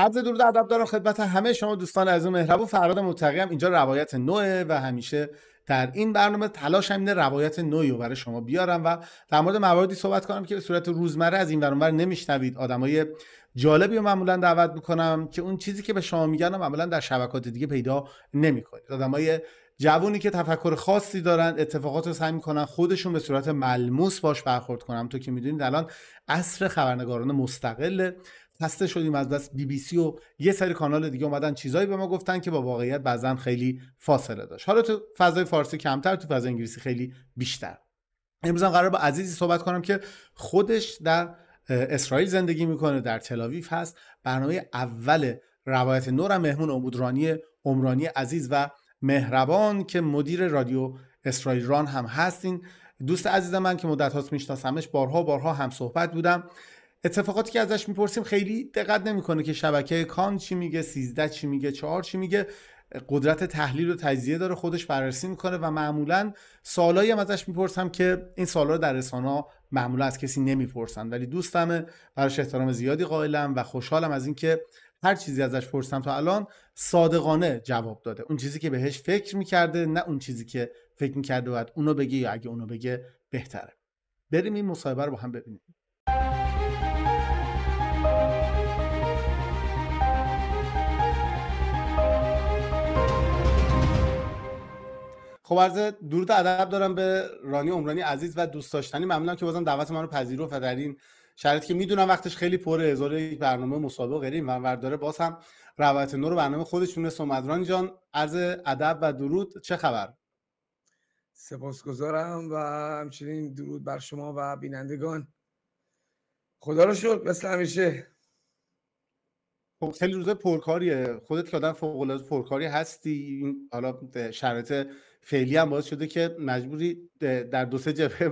عرض درود ادب دارم خدمت همه شما دوستان از اون و فراد متقی اینجا روایت نو و همیشه در این برنامه تلاش همین روایت نوعی رو برای شما بیارم و در مورد مواردی صحبت کنم که به صورت روزمره از این برنامه نمیشنوید آدمای جالبی رو معمولا دعوت میکنم که اون چیزی که به شما میگن معمولا در شبکات دیگه پیدا نمیکنید آدمای جوونی که تفکر خاصی دارن اتفاقات رو سعی میکنن خودشون به صورت ملموس باش برخورد کنم تو که میدونید الان اصر خبرنگاران مستقله خسته شدیم از بس بی بی سی و یه سری کانال دیگه اومدن چیزایی به ما گفتن که با واقعیت بعضا خیلی فاصله داشت حالا تو فضای فارسی کمتر تو فضای انگلیسی خیلی بیشتر امروز هم قرار با عزیزی صحبت کنم که خودش در اسرائیل زندگی میکنه در تلاویف هست برنامه اول روایت نورم مهمون امودرانی عمرانی عزیز و مهربان که مدیر رادیو اسرائیل ران هم هستین دوست عزیز من که مدت هاست میشناسمش بارها بارها هم صحبت بودم اتفاقاتی که ازش میپرسیم خیلی دقت نمیکنه که شبکه کان چی میگه سیزده چی میگه چهار چی میگه قدرت تحلیل و تجزیه داره خودش بررسی میکنه و معمولا سوالایی هم ازش میپرسم که این سوالا رو در رسانه معمولا از کسی نمیپرسن ولی دوستمه براش احترام زیادی قائلم و خوشحالم از اینکه هر چیزی ازش پرسم تا الان صادقانه جواب داده اون چیزی که بهش فکر میکرده نه اون چیزی که فکر میکرده باید اونو بگه یا اگه اونو بگه بهتره بریم این مصاحبه رو با هم ببینیم خب عرض درود ادب دارم به رانی عمرانی عزیز و دوست داشتنی ممنونم که بازم دعوت من رو پذیرفت و در این شرایطی که میدونم وقتش خیلی پره ازار یک برنامه مسابقه غیره و ور داره باز هم روایت نور رو برنامه خودشونه دونست جان عرض ادب و درود چه خبر سپاسگزارم و همچنین درود بر شما و بینندگان خدا رو شد مثل همیشه خب خیلی روزه پرکاریه خودت که آدم فوق پرکاری هستی حالا شرایط فعلی هم باعث شده که مجبوری در دو سه جبهه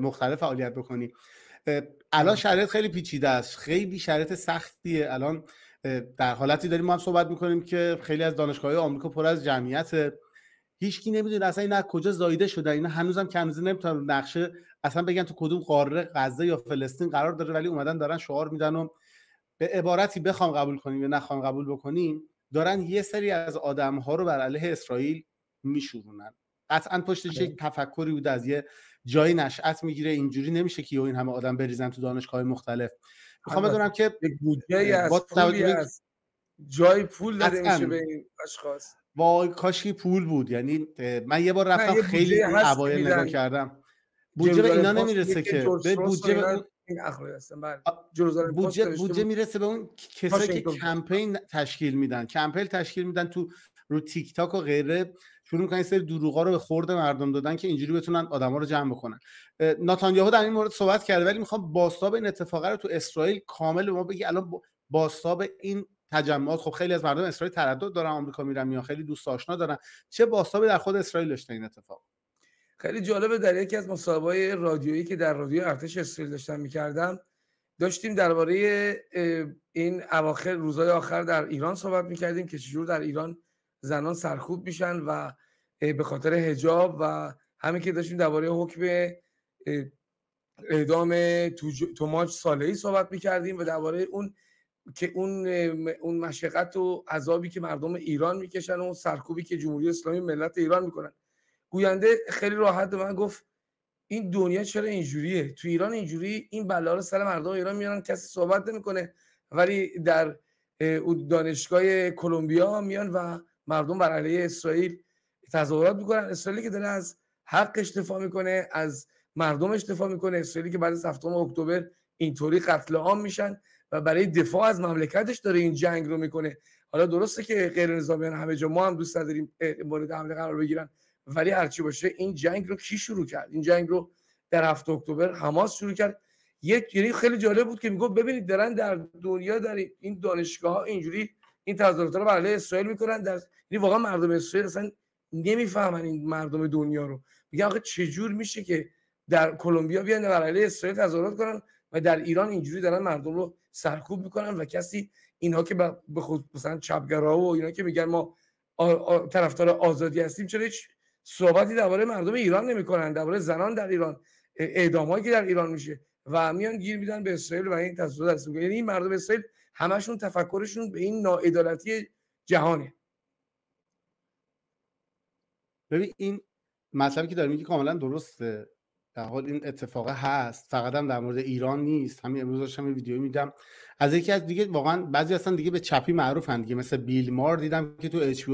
مختلف فعالیت بکنی الان شرایط خیلی پیچیده است خیلی شرایط سختیه الان در حالتی داریم ما هم صحبت میکنیم که خیلی از های آمریکا پر از جمعیت هیچ کی نمیدونه اصلا اینا کجا زایده شده اینا هنوزم که هنوز نمیتونن نقشه اصلا بگن تو کدوم قاره غزه یا فلسطین قرار داره ولی اومدن دارن شعار میدن و به عبارتی بخوام قبول کنیم یا نخوام قبول بکنیم دارن یه سری از آدم ها رو بر علیه اسرائیل میشورونن قطعا پشتش یک آره. تفکری بوده از یه جایی نشأت میگیره اینجوری نمیشه که این همه آدم بریزن تو دانشگاه مختلف میخوام آره. بدونم که بودجه با از جای پول داره میشه به این اشخاص وای کاشی پول بود یعنی من یه بار رفتم خیلی اوایل نگاه کردم بودجه به اینا نمیرسه که به بودجه این بودجه بودجه میرسه به اون کسایی که کمپین تشکیل میدن کمپین تشکیل میدن تو رو تیک تاک و غیره شروع میکنن سری دروغا رو به خورد مردم دادن که اینجوری بتونن آدما رو جمع بکنن ناتانیاهو در این مورد صحبت کرده ولی میخوام باستاب این اتفاق رو تو اسرائیل کامل به ما بگی الان باستاب این تجمعات خب خیلی از مردم اسرائیل تردد دارن آمریکا میرن میان خیلی دوست آشنا دارن چه باستابی در خود اسرائیل داشته این اتفاق خیلی جالبه در یکی از مصاحبه‌های رادیویی که در رادیو ارتش اسرائیل داشتم میکردم داشتیم درباره این اواخر روزهای آخر در ایران صحبت میکردیم که چجور در ایران زنان سرکوب میشن و به خاطر حجاب و همین که داشتیم درباره حکم اعدام توماج سالهی صحبت میکردیم و درباره اون که اون اون مشقت و عذابی که مردم ایران میکشن و اون سرکوبی که جمهوری اسلامی ملت ایران میکنن گوینده خیلی راحت به من گفت این دنیا چرا اینجوریه تو ایران اینجوری این بلا رو سر مردم ایران میارن کسی صحبت نمیکنه ولی در دانشگاه کلمبیا میان و مردم بر علیه اسرائیل تظاهرات میکنن اسرائیلی که داره از حق دفاع میکنه از مردم دفاع میکنه اسرائیلی که بعد از هفتم اکتبر اینطوری قتل عام میشن و برای دفاع از مملکتش داره این جنگ رو میکنه حالا درسته که غیر نظامیان همه جا ما هم دوست نداریم مورد حمله قرار بگیرن ولی هرچی باشه این جنگ رو کی شروع کرد این جنگ رو در هفت اکتبر حماس شروع کرد یک یعنی خیلی جالب بود که میگفت ببینید دارن در دنیا در این دانشگاه ها اینجوری این تظاهرات رو برای اسرائیل میکنن در یعنی واقعا مردم اسرائیل اصلا نمیفهمن این مردم دنیا رو میگن آخه چجور میشه که در کلمبیا بیان بر اسرائیل تظاهرات کنن و در ایران اینجوری دارن مردم رو سرکوب میکنن و کسی اینها که به خود مثلا چپگرا و اینا که میگن ما طرفدار آزادی هستیم چرا هیچ صحبتی درباره مردم ایران نمیکنن درباره زنان در ایران اعدامایی که در ایران میشه و میان گیر میدن به اسرائیل و این تظاهرات یعنی این مردم اسرائیل همشون تفکرشون به این ناعدالتی جهانه ببین این مطلبی که داره میگه کاملا درسته در حال این اتفاق هست فقط هم در مورد ایران نیست همین امروز داشتم یه ویدیو میدم از یکی از دیگه واقعا بعضی اصلا دیگه به چپی معروفن دیگه مثل بیل مار دیدم که تو اچ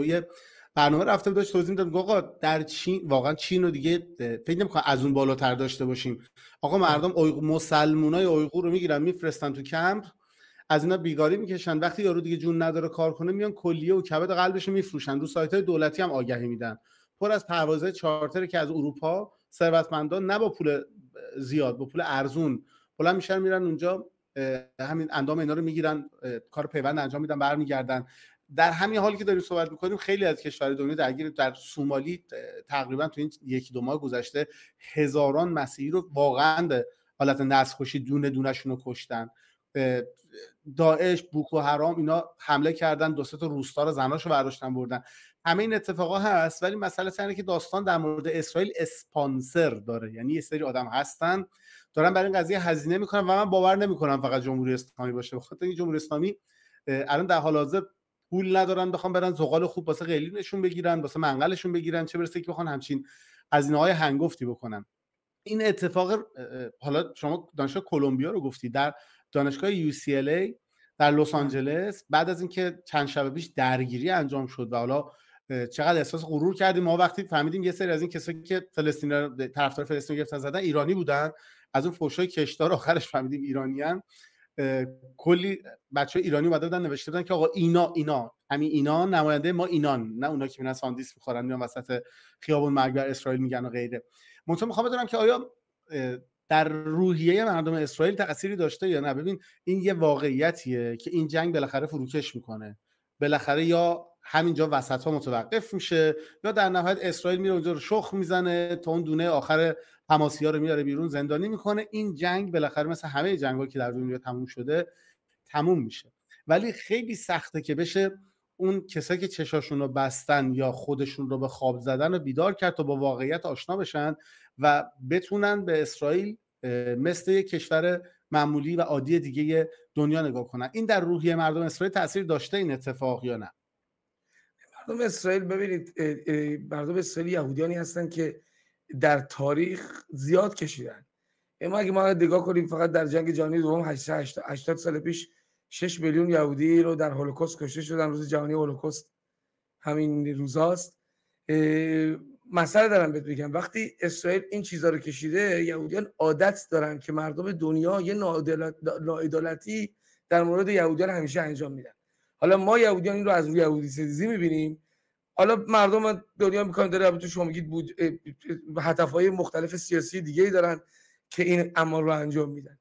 برنامه رفته بود داشت توضیح میداد آقا در چین واقعا چین رو دیگه فکر نمی‌کنم از اون بالاتر داشته باشیم آقا مردم اویغ... مسلمانای اویغور رو میگیرن میفرستن تو کمپ از اینا بیگاری میکشن وقتی یارو دیگه جون نداره کار کنه میان کلیه و کبد قلبش رو میفروشن رو سایت های دولتی هم آگهی میدن پر از پروازه چارتر که از اروپا ثروتمندان نه با پول زیاد با پول ارزون بلند میشن میرن اونجا همین اندام اینا رو میگیرن کار پیوند انجام میدن برمیگردن در همین حالی که داریم صحبت میکنیم خیلی از کشورهای دنیا درگیر در سومالی تقریبا تو این یکی دو ماه گذشته هزاران مسیحی رو واقعا حالت نسخوشی دونه دونهشون کشتن داعش بوکو حرام اینا حمله کردن دو سه تا روستا رو زناشو برداشتن بردن همه این اتفاقا هست ولی مسئله اینه که داستان در مورد اسرائیل اسپانسر داره یعنی یه سری آدم هستن دارن برای این قضیه هزینه میکنن و من باور نمیکنم فقط جمهوری اسلامی باشه بخاطر اینکه جمهوری اسلامی الان در حال حاضر پول ندارن بخوام برن زغال خوب واسه نشون بگیرن واسه منقلشون بگیرن چه برسه که بخوان همچین هزینه های هنگفتی بکنن این اتفاق حالا شما دانشگاه کلمبیا رو گفتی در دانشگاه UCLA در لس آنجلس بعد از اینکه چند شب پیش درگیری انجام شد و حالا چقدر احساس غرور کردیم ما وقتی فهمیدیم یه سری از این کسایی که فلسطین طرفدار فلسطین گرفتن زدن ایرانی بودن از اون فوشای کشدار آخرش فهمیدیم ایرانیان کلی بچه ایرانی اومده بودن نوشته بودن که آقا اینا اینا همین اینا نماینده ما اینان نه اونا که میرن ساندیس میخورن میان وسط خیابون مرگ اسرائیل میگن و غیره منتها میخوام بدونم که آیا در روحیه مردم اسرائیل تأثیری داشته یا نه ببین این یه واقعیتیه که این جنگ بالاخره فروکش میکنه بالاخره یا همینجا وسط ها متوقف میشه یا در نهایت اسرائیل میره اونجا رو شخ میزنه تا اون دونه آخر حماسی ها رو میاره بیرون زندانی میکنه این جنگ بالاخره مثل همه جنگ که در دنیا تموم شده تموم میشه ولی خیلی سخته که بشه اون کسایی که چشاشون رو بستن یا خودشون رو به خواب زدن و بیدار کرد تا با واقعیت آشنا بشن و بتونن به اسرائیل مثل یک کشور معمولی و عادی دیگه دنیا نگاه کنن این در روحی مردم اسرائیل تاثیر داشته این اتفاق یا نه مردم اسرائیل ببینید مردم اسرائیل یهودیانی هستن که در تاریخ زیاد کشیدن اما اگه ما نگاه کنیم فقط در جنگ جهانی دوم 80 سال پیش 6 میلیون یهودی رو در هولوکاست کشته شدن روز جهانی هولوکاست همین روزاست مسئله دارم بهت بگم وقتی اسرائیل این چیزها رو کشیده یهودیان عادت دارن که مردم دنیا یه ناعدالتی در مورد یهودیان همیشه انجام میدن حالا ما یهودیان این رو از روی یهودی ستیزی میبینیم حالا مردم دنیا میکنن داره تو شما بود هدفهای مختلف سیاسی دیگه ای دارن که این اعمال رو انجام میدن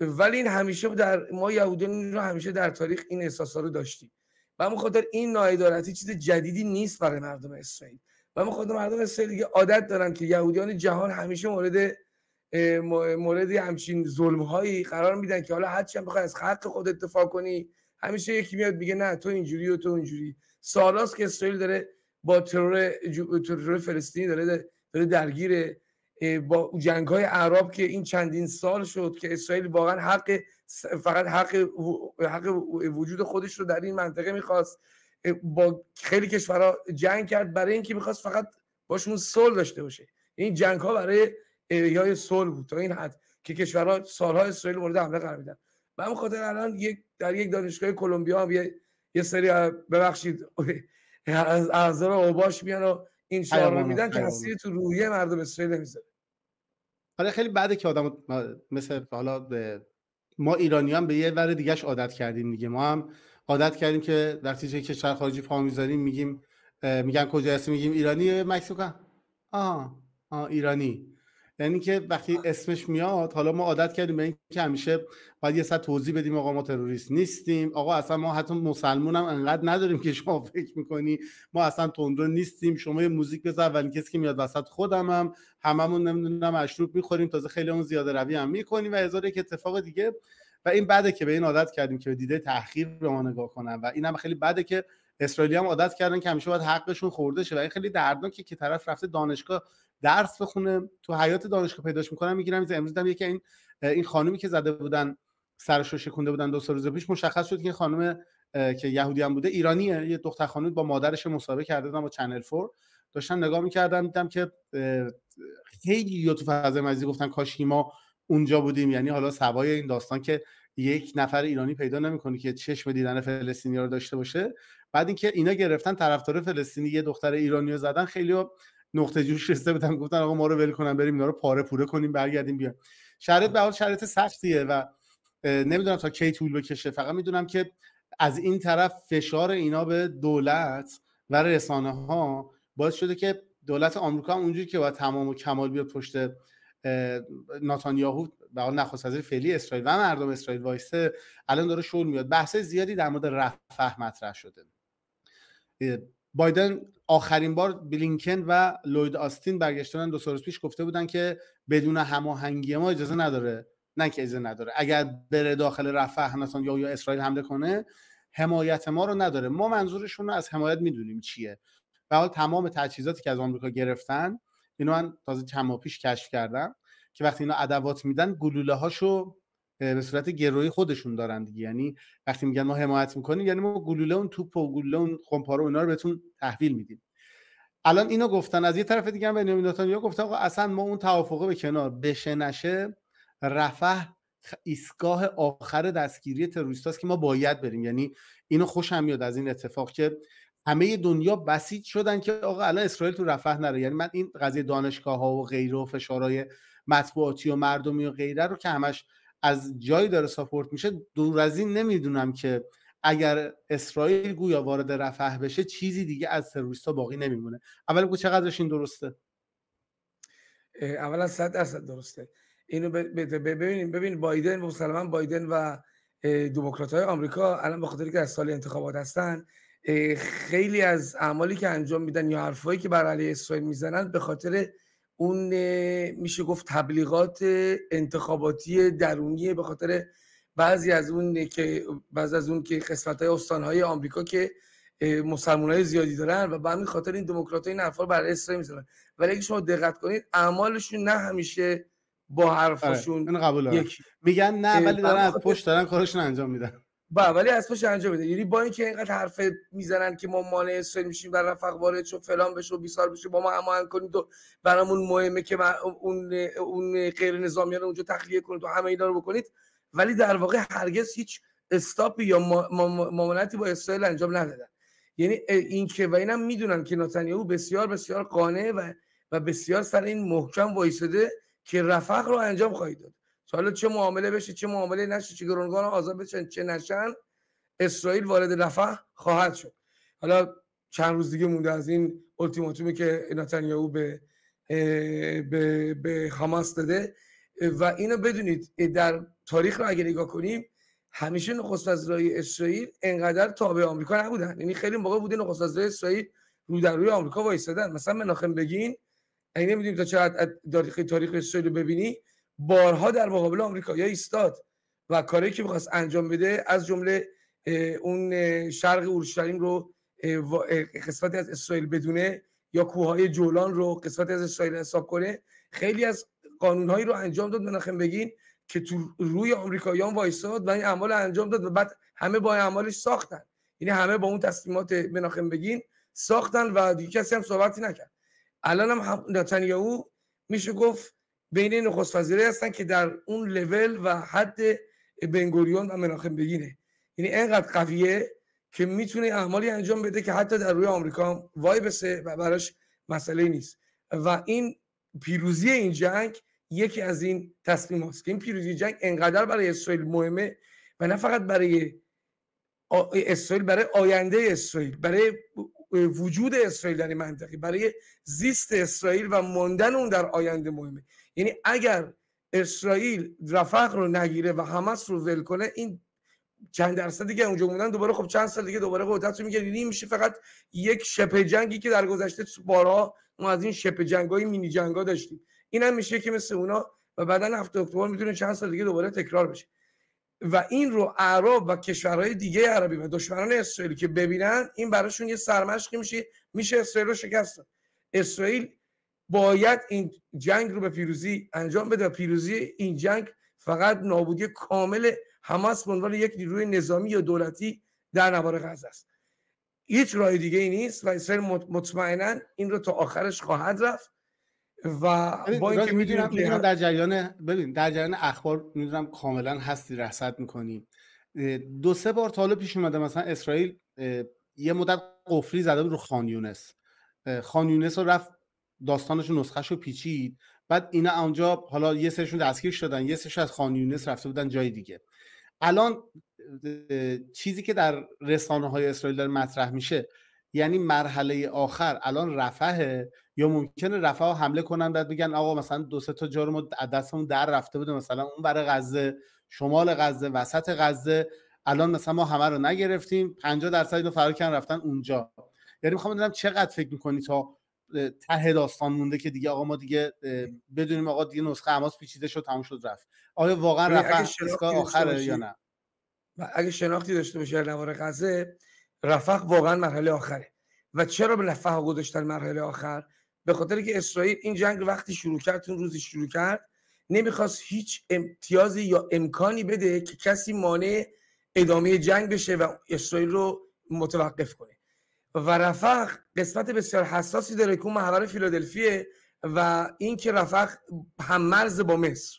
ولی این همیشه در ما یهودیان رو همیشه در تاریخ این احساسا رو داشتیم و همون خاطر این ناعدالتی چیز جدیدی نیست برای مردم اسرائیل و ما خود مردم اسرائیل دیگه عادت دارن که یهودیان جهان همیشه مورد مورد همچین ظلم هایی قرار میدن که حالا هر هم بخوای از حق خود اتفاق کنی همیشه یکی میاد میگه نه تو اینجوری و تو اونجوری سالاست که اسرائیل داره با ترور ترور فلسطینی داره داره درگیره با جنگ های عرب که این چندین سال شد که اسرائیل واقعا حق فقط حق حق وجود خودش رو در این منطقه میخواست با خیلی کشورها جنگ کرد برای اینکه میخواست فقط باشون صلح داشته باشه این یعنی جنگ ها برای های صلح بود تا این حد که کشورها سالها اسرائیل مورد حمله قرار میدن خاطر الان یک در یک دانشگاه کلمبیا هم یه, یه سری ببخشید از اعضای اوباش میان و این شعار رو میدن که اصلی تو روحیه مردم اسرائیل نمیذاره حالا خیلی بعد که آدم مثل حالا به ما ایرانی به یه ور دیگهش عادت کردیم دیگه ما هم عادت کردیم که وقتی چه کشور خارجی پا میذاریم میگیم میگن کجا هستی میگیم ایرانی مکسیکو آه آه ایرانی یعنی که وقتی اسمش میاد حالا ما عادت کردیم به این که همیشه باید یه صد توضیح بدیم آقا ما تروریست نیستیم آقا اصلا ما حتی مسلمون هم انقدر نداریم که شما فکر میکنی ما اصلا تندرو نیستیم شما یه موزیک بزن اولین کسی که میاد وسط خودم هم هممون نمیدونم مشروب میخوریم تازه خیلی اون زیاده روی میکنیم و هزار که اتفاق دیگه و این بده که به این عادت کردیم که به دیده تاخیر به ما نگاه کنن و این هم خیلی بده که اسرائیلی هم عادت کردن که همیشه باید حقشون خورده شه و این خیلی دردناکه که طرف رفته دانشگاه درس بخونه تو حیات دانشگاه پیداش میکنم میگیرم امروز هم یکی این این خانومی که زده بودن سرش رو شکونده بودن دو سه روز پیش مشخص شد که خانم که یهودی هم بوده ایرانیه یه دختر خانم با مادرش مسابقه کرده با چنل 4 داشتن نگاه میکردم دیدم که خیلی تو فضای گفتن کاش ما اونجا بودیم یعنی حالا سوای این داستان که یک نفر ایرانی پیدا نمیکنه که چشم دیدن فلسطینی رو داشته باشه بعد اینکه اینا گرفتن طرفدار فلسطینی یه دختر ایرانی رو زدن خیلی نقطه جوش رسیده بودن گفتن آقا ما رو ول کنن بریم اینا رو پاره پوره کنیم برگردیم بیایم شرط به حال شرط سختیه و نمیدونم تا کی طول بکشه فقط میدونم که از این طرف فشار اینا به دولت و رسانه ها باعث شده که دولت آمریکا هم اونجوری که باید تمام و کمال بیاد پشت ناتانیاهو به حال نخست وزیر فعلی اسرائیل و مردم اسرائیل وایسه الان داره شور میاد بحث زیادی در مورد رفح مطرح شده بایدن آخرین بار بلینکن و لوید آستین برگشتن دو سال پیش گفته بودن که بدون هماهنگی ما اجازه نداره نه که اجازه نداره اگر بره داخل رفح نتانیاهو یا اسرائیل حمله کنه حمایت ما رو نداره ما منظورشون رو از حمایت میدونیم چیه به حال تمام تجهیزاتی که از آمریکا گرفتن اینو من تازه چند پیش کشف کردم که وقتی اینا ادوات میدن گلوله هاشو به صورت گروهی خودشون دارن یعنی وقتی میگن ما حمایت میکنیم یعنی ما گلوله اون توپ و گلوله اون خمپاره اینا رو بهتون تحویل میدیم الان اینو گفتن از یه طرف دیگه هم بنیامین نتانیاهو گفته آقا اصلا ما اون توافقه به کنار بشه نشه رفح ایستگاه آخر دستگیری تروریستاست که ما باید بریم یعنی اینو خوشم میاد از این اتفاق که همه دنیا بسیج شدن که آقا الان اسرائیل تو رفح نره یعنی من این قضیه دانشگاه ها و غیره و فشارهای مطبوعاتی و مردمی و غیره رو که همش از جایی داره ساپورت میشه دور از این نمیدونم که اگر اسرائیل گویا وارد رفح بشه چیزی دیگه از ها باقی نمیمونه اول بگو چقدرش این درسته اولا صد درصد درسته اینو ببینیم ببین بایدن مسلمان بایدن و دموکرات های آمریکا الان به خاطر که از سال انتخابات هستن خیلی از اعمالی که انجام میدن یا حرفایی که بر علیه اسرائیل میزنن به خاطر اون میشه گفت تبلیغات انتخاباتی درونی به خاطر بعضی از اون که بعض از اون که قسمت های استان های آمریکا که مسلمان های زیادی دارن و به همین خاطر این دموکرات این حرفا رو برای اسرائیل میزنن ولی اگه شما دقت کنید اعمالشون نه همیشه با آره، حرفشون یکی قبول میگن نه ولی دارن از پشت دارن کارشون انجام میدن بله ولی چه انجام بده. یعنی با اینکه اینقدر حرف میزنن که ما مانع اسرائیل میشیم و رفق وارد شو فلان بشه و بیسار بشه با ما هماهنگ کنید و برامون مهمه که اون اون غیر نظامیان اونجا تخلیه کنید و همه اینا رو بکنید ولی در واقع هرگز هیچ استاپی یا مامانتی با اسرائیل انجام ندادن یعنی این که و اینم میدونن که او بسیار بسیار قانع و و بسیار سر این محکم وایساده که رفق رو انجام خواهید داد حالا چه معامله بشه چه معامله نشه چه گرونگان آزاد بشن چه نشن اسرائیل وارد رفح خواهد شد حالا چند روز دیگه مونده از این التیماتومی که نتانیاهو به به, به حماس داده و اینو بدونید در تاریخ رو اگه نگاه کنیم همیشه نخست وزیرای اسرائیل انقدر تابع آمریکا نبودن یعنی خیلی موقع بوده نخست وزیرای اسرائیل رو در روی آمریکا وایسادن مثلا مناخم بگین اگه نمیدونیم تا چقدر تاریخ تاریخ اسرائیل رو ببینی بارها در مقابل یا ایستاد و کاری که میخواست انجام بده از جمله اون شرق اورشلیم رو قسمتی از اسرائیل بدونه یا کوههای جولان رو قسمتی از اسرائیل حساب کنه خیلی از قانونهایی رو انجام داد منخم بگین که تو روی آمریکاییان وایساد و این اعمال انجام داد و بعد همه با اعمالش ساختن یعنی همه با اون تصمیمات مناخم بگین ساختن و دیگه کسی هم صحبتی نکرد الان هم نتانیاهو میشه گفت بین نخست هستن که در اون لول و حد بنگوریون و مناخم بگینه یعنی انقدر قویه که میتونه اعمالی انجام بده که حتی در روی آمریکا وای بسه و براش مسئله نیست و این پیروزی این جنگ یکی از این تصمیم هست که این پیروزی جنگ انقدر برای اسرائیل مهمه و نه فقط برای اسرائیل برای آینده اسرائیل برای وجود اسرائیل در این منطقه برای زیست اسرائیل و ماندن اون در آینده مهمه یعنی اگر اسرائیل رفق رو نگیره و حماس رو ول کنه این چند درصد دیگه اونجا موندن دوباره خب چند سال دیگه دوباره قدرت رو میگیره یعنی میشه فقط یک شبه جنگی که در گذشته بارها ما از این شبه جنگای مینی جنگا داشتیم این هم میشه که مثل اونا و بعدا هفت اکتبر میتونه چند سال دیگه دوباره تکرار بشه و این رو عرب و کشورهای دیگه عربی و دشمنان اسرائیل که ببینن این براشون یه سرمشقی میشه میشه اسرائیل رو شکست اسرائیل باید این جنگ رو به پیروزی انجام بده پیروزی این جنگ فقط نابودی کامل حماس به عنوان یک نیروی نظامی یا دولتی در نوار غزه است هیچ راه دیگه ای نیست و اسرائیل مطمئنا این رو تا آخرش خواهد رفت و با اینکه میدونم میدونم در جریان ببین در جریان اخبار میدونم کاملا هستی رصد میکنی دو سه بار تا پیش اومده مثلا اسرائیل یه مدت قفری زده رو خانیونس خانیونس رو رفت داستانش نسخهش رو پیچید بعد اینا اونجا حالا یه سرشون دستگیر شدن یه سرش از خان یونس رفته بودن جای دیگه الان چیزی که در رسانه های اسرائیل داره مطرح میشه یعنی مرحله آخر الان رفهه یا ممکنه ها حمله کنن بعد بگن آقا مثلا دو سه تا جا رو دستمون در رفته بوده مثلا اون برای غزه شمال غزه وسط غزه الان مثلا ما همه رو نگرفتیم 50 درصد اینو فرار کردن رفتن اونجا یعنی میخوام بدونم چقدر فکر میکنی تا ته داستان مونده که دیگه آقا ما دیگه بدونیم آقا دیگه نسخه حماس پیچیده شد تموم شد رفت آیا واقعا رفح آخره یا نه اگه شناختی داشته باشه نوار غزه رفق واقعا مرحله آخره و چرا به رفح گذاشتن مرحله آخر به خاطر که اسرائیل این جنگ وقتی شروع کرد اون روزی شروع کرد نمیخواست هیچ امتیازی یا امکانی بده که کسی مانع ادامه جنگ بشه و اسرائیل رو متوقف کنه و رفق قسمت بسیار حساسی داره که اون محور فیلادلفیه و این که رفق هم مرز با مصر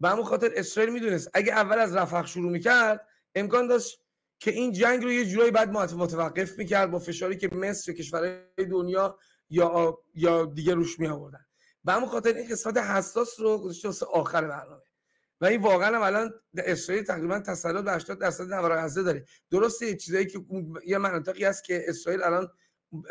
به همون خاطر اسرائیل میدونست اگه اول از رفق شروع میکرد امکان داشت که این جنگ رو یه جورایی بعد متوقف میکرد با فشاری که مصر و کشورهای دنیا یا یا دیگه روش می آوردن به همون خاطر این قسمت حساس رو گذاشته آخر برنامه و این واقعا هم الان اسرائیل تقریبا تسلط به 80 درصد نوار غزه داره درسته چیزایی که یه مناطقی هست که اسرائیل الان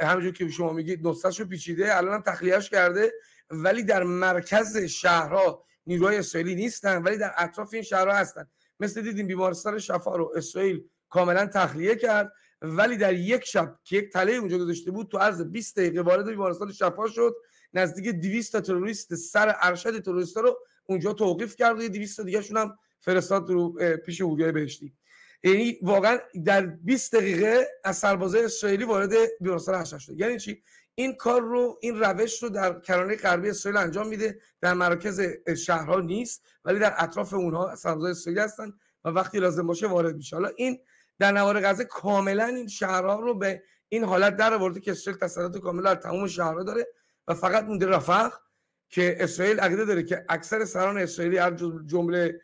همونجور که شما میگید رو پیچیده الان هم تخلیهش کرده ولی در مرکز شهرها نیروهای اسرائیلی نیستن ولی در اطراف این شهرها هستن مثل دیدیم بیمارستان شفا رو اسرائیل کاملا تخلیه کرد ولی در یک شب که یک تله اونجا داشته بود تو عرض 20 دقیقه وارد بیمارستان شفا شد نزدیک 200 تا تروریست سر ارشد تروریست رو اونجا توقیف کرد یه 200 دیگه شون هم فرستاد رو پیش اوریای بهشتی یعنی واقعا در 20 دقیقه از سربازای اسرائیلی وارد بیمارستان حشر شد یعنی چی این کار رو این روش رو در کرانه غربی اسرائیل انجام میده در مراکز شهرها نیست ولی در اطراف اونها سربازای اسرائیلی هستن و وقتی لازم باشه وارد میشه حالا این در نوار غزه کاملا این شهرها رو به این حالت در آورده که اسرائیل تسلط کاملا تمام شهرها داره و فقط مونده رفح که اسرائیل عقیده داره که اکثر سران اسرائیلی از جمله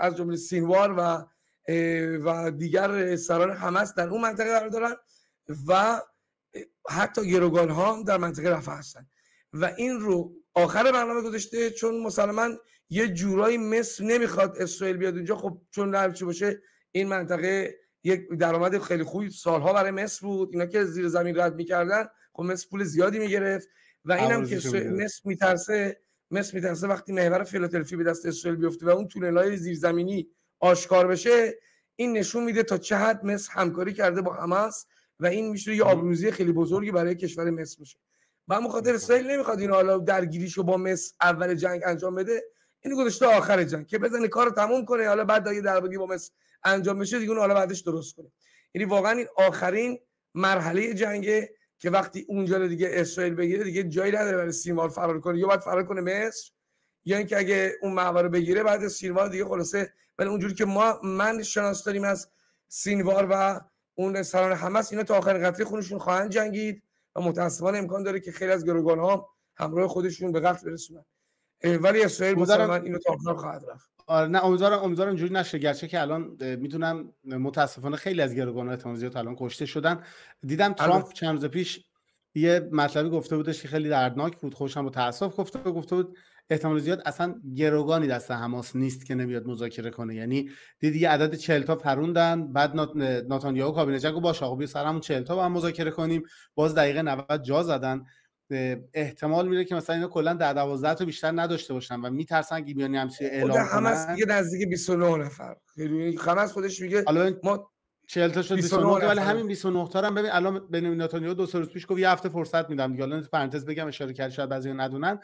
از جمله سینوار و و دیگر سران حماس در اون منطقه قرار دارن و حتی گروگان ها هم در منطقه رفع هستن و این رو آخر برنامه گذاشته چون مسلما یه جورایی مصر نمیخواد اسرائیل بیاد اونجا خب چون چی باشه این منطقه یک درآمد خیلی خوبی سالها برای مصر بود اینا که زیر زمین رد میکردن خب مصر پول زیادی میگرفت و اینم که مصر میترسه مصر میترسه وقتی محور فیلادلفی به دست اسرائیل بیفته و اون تونل های زیرزمینی آشکار بشه این نشون میده تا چه حد مصر همکاری کرده با حماس و این میشه یه آبروزی خیلی بزرگی برای کشور مصر میشه و مخاطر خاطر اسرائیل نمیخواد این حالا درگیریشو با مصر اول جنگ انجام بده اینو گذاشته آخر جنگ که بزنه کارو تموم کنه حالا بعد دیگه درگیری با مصر انجام بشه دیگه اون حالا بعدش درست کنه یعنی واقعا این آخرین مرحله جنگ که وقتی اونجا رو دیگه اسرائیل بگیره دیگه جایی نداره برای سینوار فرار کنه یا باید فرار کنه مصر یا اینکه اگه اون محور رو بگیره بعد سینوار دیگه خلاصه ولی اونجوری که ما من شناس داریم از سینوار و اون سران حماس اینا تا آخر قطره خونشون خواهند جنگید و متاسفانه امکان داره که خیلی از گروگان ها همراه خودشون به قتل برسونن ولی اسرائیل مثلا اینو تا آخر خواهد رفت آره نه امیدوارم امیدوارم اینجوری نشه گرچه که الان میتونم متاسفانه خیلی از گروگان اعتماد زیاد الان کشته شدن دیدم ترامپ چند روز پیش یه مطلبی گفته بودش که خیلی دردناک بود خوشم با تاسف گفته گفته بود احتمال زیاد اصلا گروگانی دست حماس نیست که نمیاد مذاکره کنه یعنی دیدی یه عدد 40 تا فروندن بعد نات... ناتانیاهو کابینه جنگو باشه. آقا بیا سرمون 40 تا با هم مذاکره کنیم باز دقیقه 90 جا زدن احتمال میره که مثلا اینا کلا در 12 تا بیشتر نداشته باشن و میترسن که بیانی همش خب، اعلام کنن همس دیگه نزدیک 29 نفر خیلی یعنی خمس خودش میگه ما 40 تا شد 29 ولی همین 29 تا هم ببین الان بنیامین نتانیاهو دو سه روز پیش گفت یه هفته فرصت میدم دیگه الان پرانتز بگم اشاره کرد شاید بعضی ندونن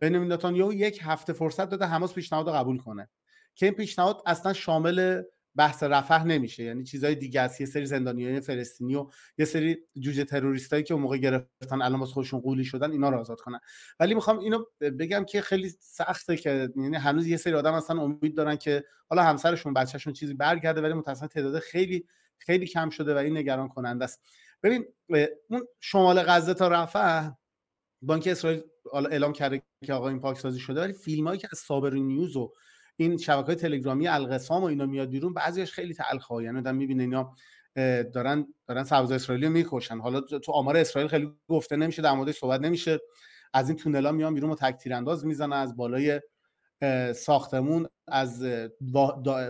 بنیامین نتانیاهو یک هفته فرصت داده حماس پیشنهاد قبول کنه که این پیشنهاد اصلا شامل بحث رفح نمیشه یعنی چیزهای دیگه است یه سری زندانیان فلسطینی و یه سری جوجه تروریستایی که اون موقع گرفتن الان باز خودشون قولی شدن اینا رو آزاد کنن ولی میخوام اینو بگم که خیلی سخته که یعنی هنوز یه سری آدم اصلا امید دارن که حالا همسرشون بچهشون چیزی برگرده ولی متأسفانه تعداد خیلی خیلی کم شده و این نگران کننده است ببین اون شمال غزه تا رفح بانک اسرائیل اعلام کرده که آقا این پاکسازی شده ولی فیلمایی که از سابر نیوز و این شبکه های تلگرامی القسام و اینا میاد بیرون بعضیش خیلی تلخه یعنی آدم میبینه اینا دارن دارن سبز اسرائیلی رو میکشن حالا تو آمار اسرائیل خیلی گفته نمیشه در موردش صحبت نمیشه از این تونلا میان بیرون و تکتیر انداز میزنه از بالای ساختمون از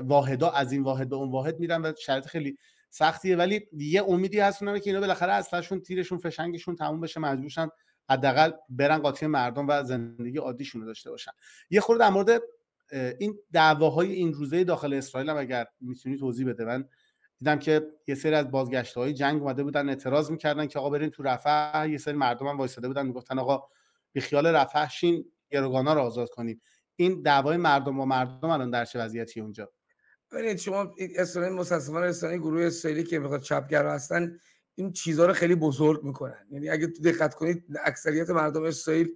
واحدا از این واحد به اون واحد میرن و شرط خیلی سختیه ولی یه امیدی هست اونم که اینا بالاخره اصلشون تیرشون فشنگشون تموم بشه مجبورشن حداقل برن قاطی مردم و زندگی عادیشون رو داشته باشن یه خورده در مورد این دعواهای این روزه داخل اسرائیل هم اگر میتونی توضیح بده من دیدم که یه سری از بازگشت های جنگ اومده بودن اعتراض میکردن که آقا برین تو رفح یه سری مردم هم وایستده بودن میگفتن آقا بی خیال رفح شین گروگانا رو آزاد کنیم این دعوای مردم با مردم الان در چه وضعیتی اونجا ببینید شما اسرائیل متاسفانه اسرائیل گروه اسرائیلی که میخواد چپگرا هستن این چیزها رو خیلی بزرگ میکنن یعنی اگه تو دقت کنید اکثریت مردم اسرائیل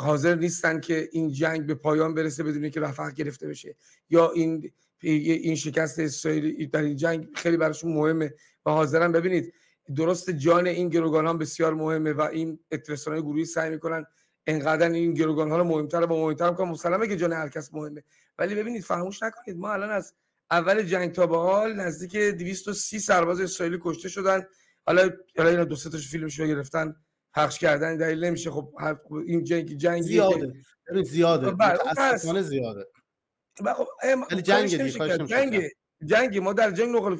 حاضر نیستن که این جنگ به پایان برسه بدون که رفح گرفته بشه یا این این شکست اسرائیل در این جنگ خیلی براشون مهمه و حاضرن ببینید درست جان این گروگان ها بسیار مهمه و این های گروهی سعی میکنن انقدر این گروگان ها رو مهمتر با مهمتر کنن مسلمه که جان هر کس مهمه ولی ببینید فراموش نکنید ما الان از اول جنگ تا به حال نزدیک 230 سرباز اسرائیلی کشته شدن حالا حالا اینا دو سه تاش فیلمشو گرفتن پخش کردن دلیل نمیشه خب, خب، این جنگ جنگی زیاده زیاده بله، خب، متاسفانه زیاده خب جنگ جنگ جنگی ما در جنگ نقل,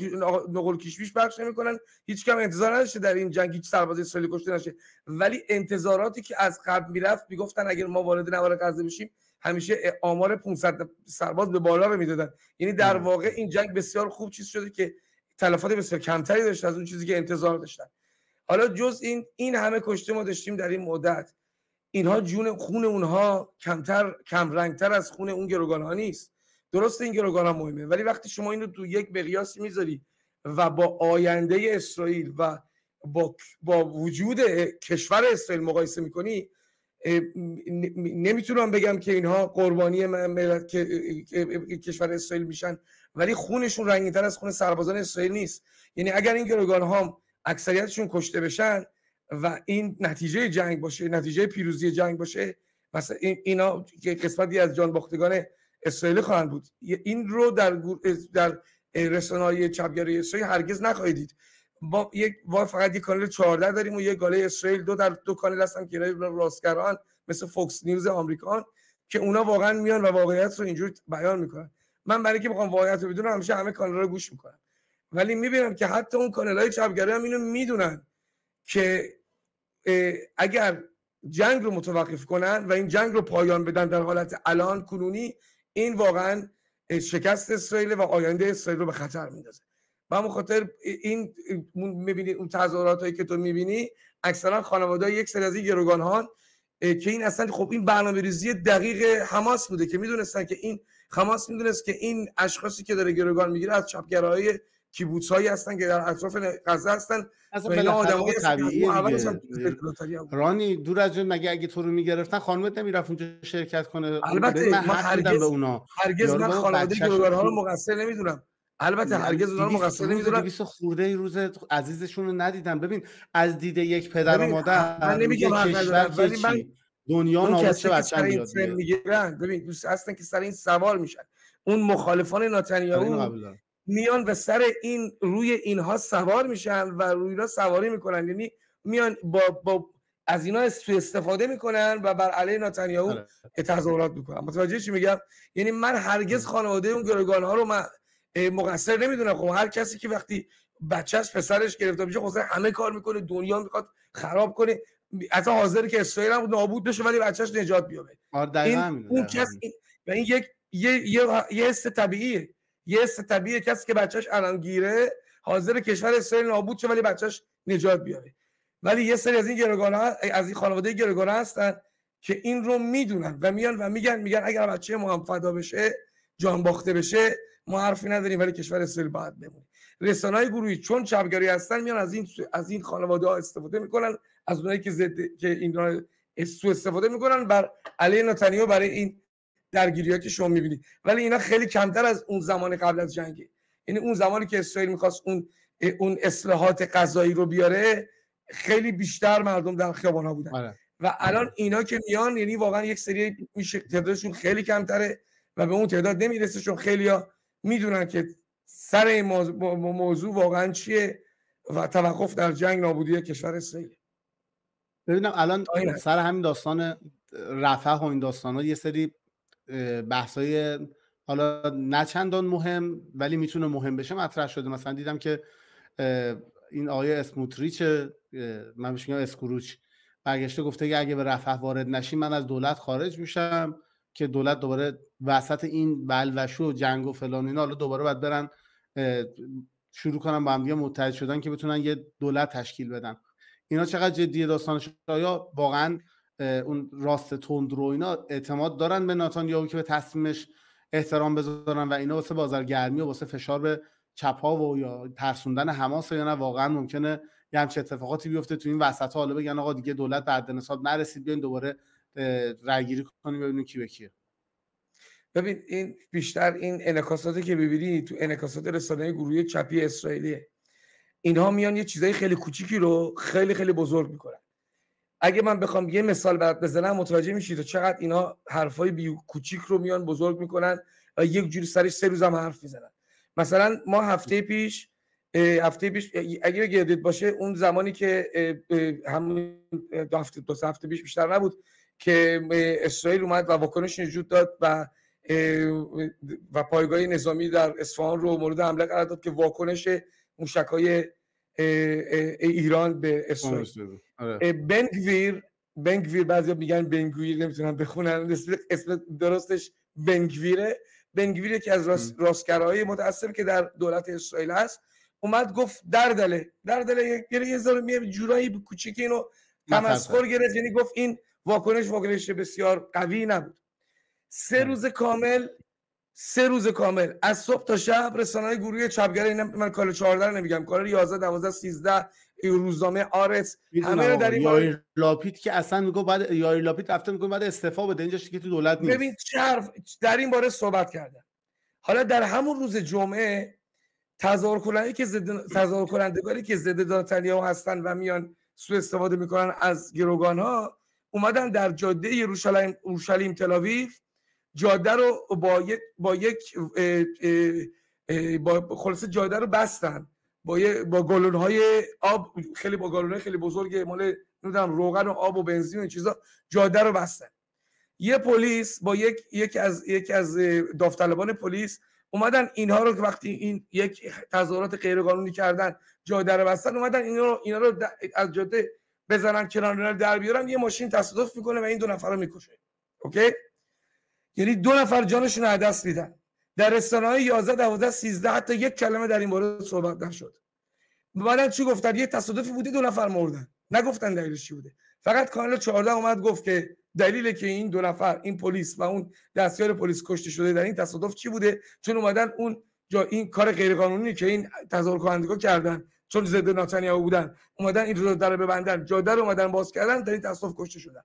نقل کشبیش بخش نمیکنن هیچ کم انتظار نداشته در این جنگ هیچ سرباز اسرائیلی کشته نشه ولی انتظاراتی که از قبل میرفت میگفتن اگر ما وارد نوار غزه بشیم همیشه آمار 500 سرباز به بالا رو میدادن یعنی در واقع این جنگ بسیار خوب چیز شده که تلفات بسیار کمتری داشت از اون چیزی که انتظار داشتن حالا جز این این همه کشته ما داشتیم در این مدت اینها جون خون اونها کمتر کم رنگتر از خون اون گروگان ها نیست درست این گروگان ها مهمه ولی وقتی شما اینو تو یک مقیاس میذاری و با آینده اسرائیل و با, با وجود کشور اسرائیل مقایسه میکنی نمیتونم بگم که اینها قربانی کشور اسرائیل میشن ولی خونشون رنگیتر از خون سربازان اسرائیل نیست یعنی اگر این گروگان ها اکثریتشون کشته بشن و این نتیجه جنگ باشه نتیجه پیروزی جنگ باشه مثلا اینا که قسمتی از جان باختگان اسرائیل خواهند بود این رو در در رسانه‌های چپگرای اسرائیل هرگز نخواهید دید یک فقط یک کانال 14 داریم و یک گاله اسرائیل دو در دو کانال هستن که راستگران مثل فوکس نیوز آمریکان که اونا واقعا میان و واقعیت رو اینجور بیان میکنن من برای که بخوام واقعیت رو بدونم همیشه همه کانال رو گوش میکنم ولی میبینم که حتی اون کانال های چپگره هم اینو میدونن که اگر جنگ رو متوقف کنن و این جنگ رو پایان بدن در حالت الان کنونی این واقعا شکست اسرائیل و آینده اسرائیل رو به خطر میندازه و همون خاطر این میبینی اون تظاهرات هایی که تو میبینی اکثرا خانواده یک سری از این گروگان ها که این اصلا خب این برنامه ریزی دقیق حماس بوده که میدونستن که این حماس میدونست که این اشخاصی که داره گروگان میگیره از کیبوتس هایی هستن که در اطراف غزه هستن اصلا آدمای رانی دور از جون مگه اگه تو رو میگرفتن خانمت نمیرفت اونجا شرکت کنه البته من هرگز به اونا هرگز من خانواده گروگانها رو مقصر نمیدونم البته یعنی هرگز اونا رو مقصر نمیدونم 200 خورده ای روز عزیزشون رو ندیدم ببین از دید یک پدر و مادر من نمیگم من دنیا نامش چه بچه‌ام ببین دوست هستن که سر این سوال میشن اون مخالفان ناتنیاهو خب، میان و سر این روی اینها سوار میشن و روی اینا سواری میکنن یعنی میان با, با از اینا سوء استفاده میکنن و بر علیه نتانیاهو آره. تظاهرات میکنن متوجه چی میگم یعنی من هرگز خانواده اون گروگان ها رو من مقصر نمیدونم خب هر کسی که وقتی بچهش پسرش گرفته میشه خب همه کار میکنه دنیا میخواد خراب کنه از حاضر که اسرائیل هم نابود بشه ولی بچهش نجات بیاره این اون کس و این یک یه یه, یه یه حس طبیعی کسی که بچهش الان گیره حاضر کشور اسرائیل نابود شه ولی بچهش نجات بیاره ولی یه سری از این ها از این خانواده گرگان هستن که این رو میدونن و میان و میگن میگن اگر بچه ما هم فدا بشه جان باخته بشه ما حرفی نداریم ولی کشور اسرائیل باید بمونه رسانای گروهی چون چپگری هستن میان از این از این خانواده ها استفاده میکنن از اونایی که ضد که این سو استفاده میکنن بر علی نتانیاهو برای این درگیری که شما میبینید ولی اینا خیلی کمتر از اون زمان قبل از جنگه یعنی اون زمانی که اسرائیل میخواست اون اون اصلاحات قضایی رو بیاره خیلی بیشتر مردم در خیابان ها بودن آره. و الان اینا که میان یعنی واقعا یک سری میشه تعدادشون خیلی کمتره و به اون تعداد نمیرسه چون خیلیا میدونن که سر این موضوع, واقعا چیه و توقف در جنگ نابودی کشور اسرائیل ببینم الان سر همین داستان رفح و این داستان ها یه سری بحثای حالا نه چندان مهم ولی میتونه مهم بشه مطرح شده مثلا دیدم که این آقای اسموتریچ من بهش میگم اسکروچ برگشته گفته که اگه به رفح وارد نشیم، من از دولت خارج میشم که دولت دوباره وسط این بلوشو و جنگ و فلان اینا حالا دوباره باید برن شروع کنن با هم دیگه متحد شدن که بتونن یه دولت تشکیل بدن اینا چقدر جدیه داستانش آیا واقعا اون راست تند رو اینا اعتماد دارن به ناتان که به تصمیمش احترام بذارن و اینا واسه گرمی و واسه فشار به چپ ها و یا ترسوندن حماس یا نه واقعا ممکنه یه همچه اتفاقاتی بیفته تو این وسط ها حالا بگن آقا دیگه دولت بعد نرسید بیاین دوباره رگیری کنیم ببینیم کی به کیه ببین این بیشتر این انعکاساتی که ببینید تو انعکاسات رسانه گروه چپی اسرائیلیه اینها میان یه چیزای خیلی کوچیکی رو خیلی خیلی بزرگ میکنن اگه من بخوام یه مثال برات بزنم متوجه میشید چقدر اینا حرفای بی کوچیک رو میان بزرگ میکنن و یک جوری سرش سه روزم حرف میزنن مثلا ما هفته پیش هفته پیش اگه یادت باشه اون زمانی که هم دو هفته دو هفته پیش بیشتر نبود که اسرائیل اومد و واکنش وجود داد و و پایگاه نظامی در اصفهان رو مورد حمله قرار داد که واکنش موشکای ایران به اسرائیل آره. بنگویر بنگویر بعضیا میگن بنگویر نمیتونن بخونن اسم درستش بنگویره بنگویر که از راس، متاسف که در دولت اسرائیل هست اومد گفت دردله دردله یه ذره یه جورایی کوچیک اینو تمسخر گرفت یعنی گفت این واکنش واکنش بسیار قوی نبود سه روز کامل سه روز کامل از صبح تا شب های گروه چپگره، من کار 14 نمیگم کار 11 12 13 روزنامه آرس همه رو در این یاری که اصلا میگه بعد یاری لاپیت رفته میگه بعد استفاده بده اینجا که تو دولت نیست ببین چرف در این باره صحبت کردن حالا در همون روز جمعه تظاهر کننده که ضد تظاهر کنندگانی که ضد ها هستن و میان سوء استفاده میکنن از گروگان ها اومدن در جاده یروشالیم اورشلیم تلاویف جاده رو با یک با یک با خلاصه جاده رو بستن با یه با های آب خیلی با گالون خیلی بزرگ مال روغن و آب و بنزین و این چیزا جاده رو بستن یه پلیس با یک یک از یک از داوطلبان پلیس اومدن اینها رو که وقتی این یک تظاهرات غیرقانونی کردن جاده رو بستن اومدن اینا رو اینا رو از جاده بزنن کنار در بیارن یه ماشین تصادف میکنه و این دو نفر رو میکشه اوکی یعنی دو نفر جانشون رو دست میدن در رسانه های 11 12 13 حتی یک کلمه در این مورد صحبت نشد بعدا چی گفتن یه تصادفی بوده دو نفر مردن نگفتن دلیلش چی بوده فقط کانال 14 اومد گفت که دلیل که این دو نفر این پلیس و اون دستیار پلیس کشته شده در این تصادف چی بوده چون اومدن اون جا این کار غیرقانونی که این تظاهر کنندگان کردن چون ضد او بودن اومدن این رو در ببندن جاده رو اومدن باز کردن در این تصادف کشته شدن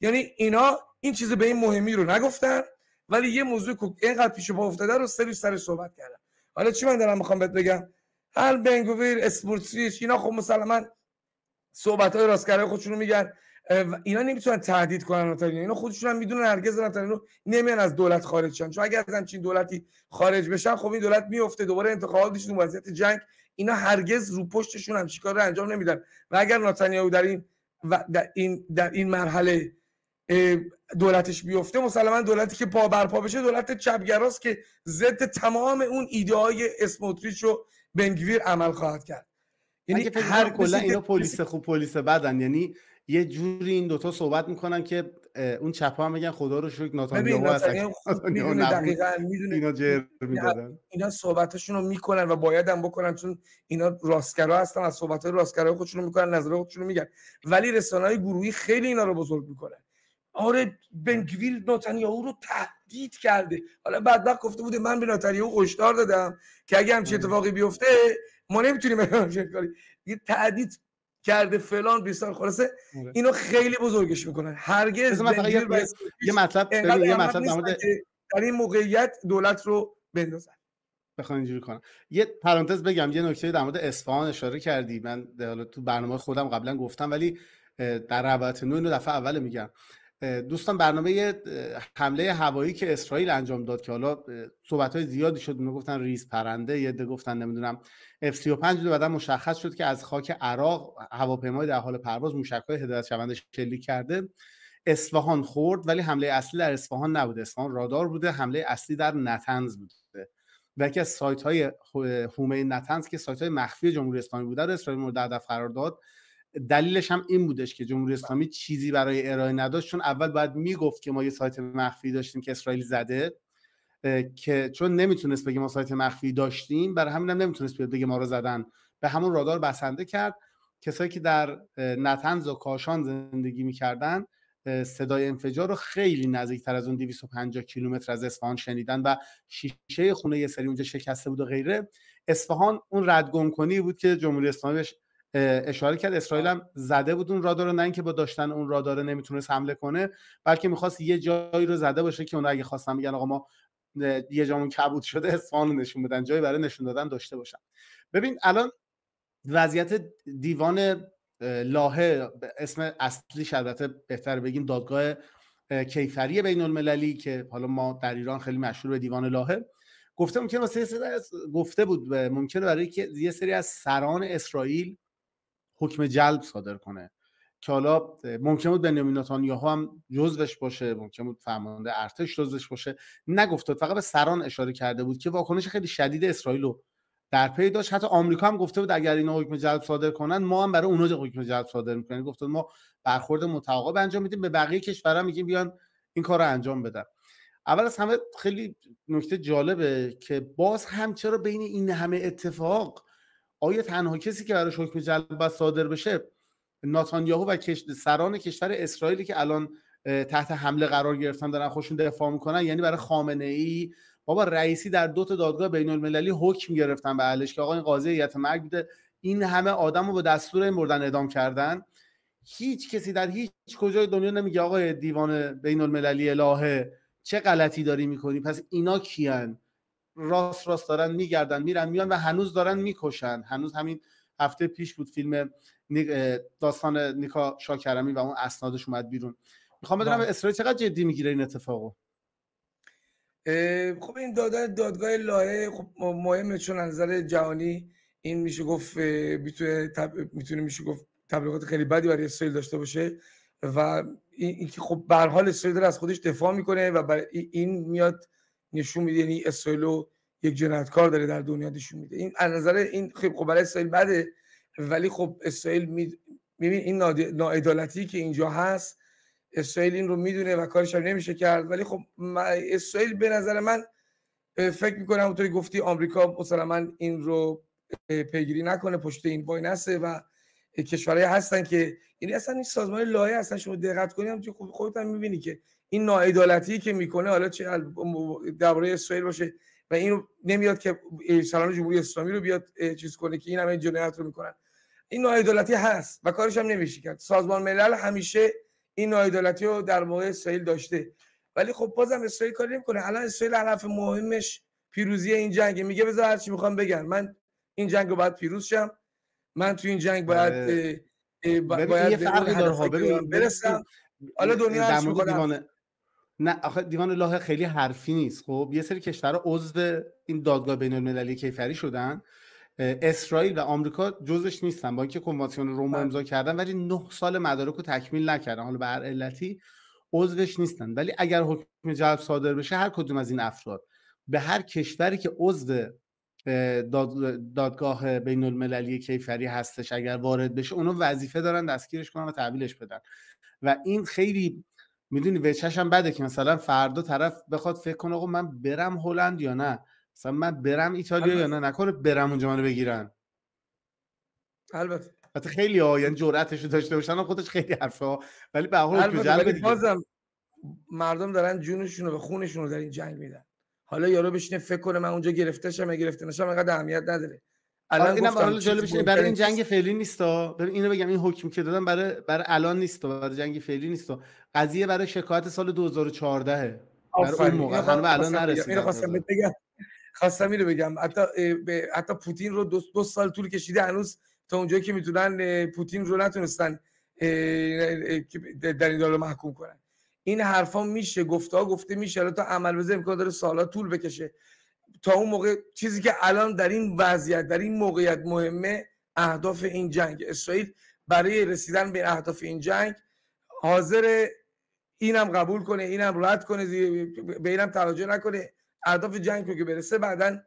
یعنی اینا این چیز به این مهمی رو نگفتن ولی یه موضوع اینقدر پیش پا افتاده رو سری سر صحبت کردم حالا چی من دارم میخوام بهت بگم هر بنگویر اسپورتریش اینا خب مسلما صحبت های راستگرای خودشونو میگن اینا نمیتونن تهدید کنن ناتانیا اینا خودشون هم میدونن هرگز ناتانیا نمیان از دولت خارج شن چون اگر از چین دولتی خارج بشن خب این دولت میفته دوباره انتخابات تو وضعیت جنگ اینا هرگز رو پشتشون هم چیکار رو انجام نمیدن و اگر نتانیاهو در این و در این در این مرحله دولتش بیفته مسلما دولتی که پا برپا بشه دولت چپگراست که ضد تمام اون ایده های اسموتریچ و بنگویر عمل خواهد کرد یعنی هر کلا اینا پلیس خوب پلیس بدن یعنی یه جوری این دوتا صحبت میکنن که اون چپ ها میگن خدا رو شکر ناتانیاهو هست خب دقیقاً میدونه اینا جر میدادن اینا صحبتشون رو میکنن و باید هم بکنن چون اینا راستگرا هستن از صحبت های راستگرا خودشون رو میکنن نظر خودشون رو میگن ولی رسانه های گروهی خیلی اینا رو بزرگ میکنن آره بنگویل نتانیاهو رو تهدید کرده حالا بعد گفته بوده من به نتانیاهو هشدار دادم که اگه همچین اتفاقی بیفته ما نمیتونیم همچین کاری یه تهدید کرده فلان بیستان خلاصه آره. اینو خیلی بزرگش میکنن هرگز بن یه مطلب یه مطلب در این موقعیت دولت رو بندازن بخوام اینجوری کنم یه پرانتز بگم یه نکته در مورد اصفهان اشاره کردی من حالا تو برنامه خودم قبلا گفتم ولی در روایت نو اینو دفعه اول میگم دوستان برنامه حمله هوایی که اسرائیل انجام داد که حالا صحبت های زیادی شد اونو گفتن ریز پرنده یه ده گفتن نمیدونم اف 35 بعدا مشخص شد که از خاک عراق هواپیمای در حال پرواز موشک های هدایت شونده شلیک کرده اصفهان خورد ولی حمله اصلی در اصفهان نبوده اصفهان رادار بوده حمله اصلی در نتنز بوده و یکی از سایت های هومه نتنز که سایت های مخفی جمهوری اسلامی بوده اسرائیل مورد هدف قرار داد دلیلش هم این بودش که جمهوری بله. اسلامی چیزی برای ارائه نداشت چون اول باید میگفت که ما یه سایت مخفی داشتیم که اسرائیل زده که چون نمیتونست بگه ما سایت مخفی داشتیم برای همین هم نمیتونست بگه ما رو زدن به همون رادار بسنده کرد کسایی که در نتنز و کاشان زندگی میکردن صدای انفجار رو خیلی نزدیکتر از اون 250 کیلومتر از اصفهان شنیدن و شیشه خونه یه سری اونجا شکسته بود و غیره اصفهان اون ردگم کنی بود که جمهوری اسلامی اشاره کرد اسرائیل هم زده بود اون رادار رو نه اینکه با داشتن اون رادار نمیتونست حمله کنه بلکه میخواست یه جایی رو زده باشه که اون اگه خواستن میگن آقا ما یه جامون کبود شده اصفهان نشون بدن جایی برای نشون دادن داشته باشن ببین الان وضعیت دیوان لاهه اسم اصلی البته بهتر بگیم دادگاه کیفری بین المللی که حالا ما در ایران خیلی مشهور به دیوان لاهه گفته ممکن واسه گفته بود ممکنه برای که یه سری از سران اسرائیل حکم جلب صادر کنه که حالا ممکن بود بنیامین نتانیاهو هم جزوش باشه ممکن بود فرمانده ارتش جزوش باشه نگفته فقط به سران اشاره کرده بود که واکنش خیلی شدید اسرائیل رو در پی داشت حتی آمریکا هم گفته بود اگر اینا حکم جلب صادر کنن ما هم برای اونها حکم جلب صادر میکنیم گفته ما برخورد متعاقب انجام میدیم به بقیه کشورها میگیم بیان این کار رو انجام بدن اول از همه خیلی نکته جالبه که باز هم چرا بین این همه اتفاق آیا تنها کسی که براش حکم جلب و صادر بشه ناتانیاهو و سران کشور اسرائیلی که الان تحت حمله قرار گرفتن دارن خوشون دفاع میکنن یعنی برای خامنه ای بابا رئیسی در دو تا دادگاه بین المللی حکم گرفتن به اهلش که آقا این قاضی هیئت مرگ بوده این همه آدم رو به دستور این بردن اعدام کردن هیچ کسی در هیچ کجای دنیا نمیگه آقای دیوان بین المللی الهه چه غلطی داری میکنی پس اینا کیان راست راست دارن میگردن میرن میان و هنوز دارن میکشن هنوز همین هفته پیش بود فیلم داستان نیکا شاکرمی و اون اسنادش اومد بیرون میخوام بدونم بله. اسرائیل چقدر جدی میگیره این اتفاقو خب این دادن دادگاه لایه خب مهمه چون از نظر جهانی این میشه گفت میتونه میتونه میشه گفت تبلیغات خیلی بدی برای اسرائیل داشته باشه و این که خب به حال اسرائیل از خودش دفاع میکنه و برای این میاد نشون میده یعنی اسرائیل یک جنایتکار داره در دنیا نشون میده این از نظر این خب خب برای اسرائیل بده ولی خب اسرائیل می... میبین این ناعدالتی که اینجا هست اسرائیل این رو میدونه و کارش هم نمیشه کرد ولی خب اسرائیل به نظر من فکر میکنم اونطوری گفتی آمریکا مثلا این رو پیگیری نکنه پشت این وای نسه و کشورهای هستن که یعنی اصلا این سازمان لایه هستن شما دقت کنیم که خب خودت هم میبینی که این ناعدالتی که میکنه حالا چه درباره اسرائیل باشه و این نمیاد که سلام جمهوری اسلامی رو بیاد چیز کنه که این همه جنایت رو میکنن این ناعدالتی هست و کارش هم نمیشه کرد سازمان ملل همیشه این ناعدالتی رو در موقع اسرائیل داشته ولی خب بازم اسرائیل کاری نمیکنه الان اسرائیل هدف مهمش پیروزی این جنگه میگه بذار هر چی میخوام بگن من این جنگ رو باید پیروز شم من تو این جنگ باید باید, باید باید, برسم حالا دنیا نه دیوان الله خیلی حرفی نیست خب یه سری کشور عضو این دادگاه بین المللی کیفری شدن اسرائیل و آمریکا جزش نیستن با اینکه کنوانسیون روم بله. امضا کردن ولی نه سال مدارک رو تکمیل نکردن حالا به هر علتی عضوش نیستن ولی اگر حکم جلب صادر بشه هر کدوم از این افراد به هر کشوری که عضو دادگاه بین المللی کیفری هستش اگر وارد بشه اونو وظیفه دارن دستگیرش کنن و تحویلش بدن و این خیلی میدونی وچهش هم بده که مثلا فردا طرف بخواد فکر کنه آقا من برم هلند یا نه مثلا من برم ایتالیا یا نه نکنه برم اونجا منو بگیرن البته خیلی ها یعنی جرأتش رو داشته باشن خودش خیلی ها ولی به حال بازم مردم دارن جونشون رو به خونشون رو در این جنگ میدن حالا یارو بشینه فکر کنه من اونجا گرفته یا گرفته نشم اینقدر اهمیت نداره آره، الان اینم حالا جالبش برای این جنگ فعلی نیستا ببین اینو بگم این حکم که دادن برای برای الان نیستا برای جنگ فعلی نیستا قضیه برای شکایت سال 2014 برای اون موقع الان اینو خواستم بگم خواستم اینو بگم حتی حتی پوتین رو دو, دو سال طول کشیده هنوز تا اونجایی که میتونن پوتین رو نتونستن در این دارو محکوم کنن این حرفا میشه گفته ها گفته میشه الان تا عمل بزنه امکان داره سالا طول بکشه تا اون موقع چیزی که الان در این وضعیت در این موقعیت مهمه اهداف این جنگ اسرائیل برای رسیدن به اهداف این جنگ حاضر اینم قبول کنه اینم رد کنه به اینم توجه نکنه اهداف جنگ رو که برسه بعدا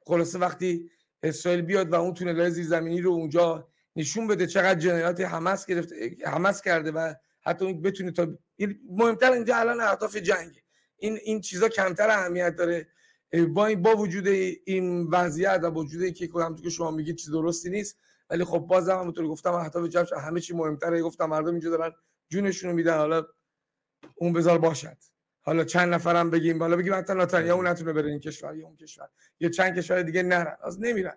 خلاصه وقتی اسرائیل بیاد و اون تونل زیرزمینی رو اونجا نشون بده چقدر جنایات حماس گرفته حماس کرده و حتی اون بتونه تا مهمتر اینجا الان اهداف جنگ این این چیزا کمتر اهمیت داره با, با وجود این وضعیت و با وجود اینکه همونطور که شما میگید چیز درستی نیست ولی خب بازم همونطور گفتم اهداف جبش همه چی مهمتره گفتم مردم اینجا دارن جونشون رو میدن حالا اون بذار باشد حالا چند نفرم بگیم حالا بگیم حتی اون آره. نتونه بره این کشور یا اون کشور یا چند کشور دیگه نرن از نمیرن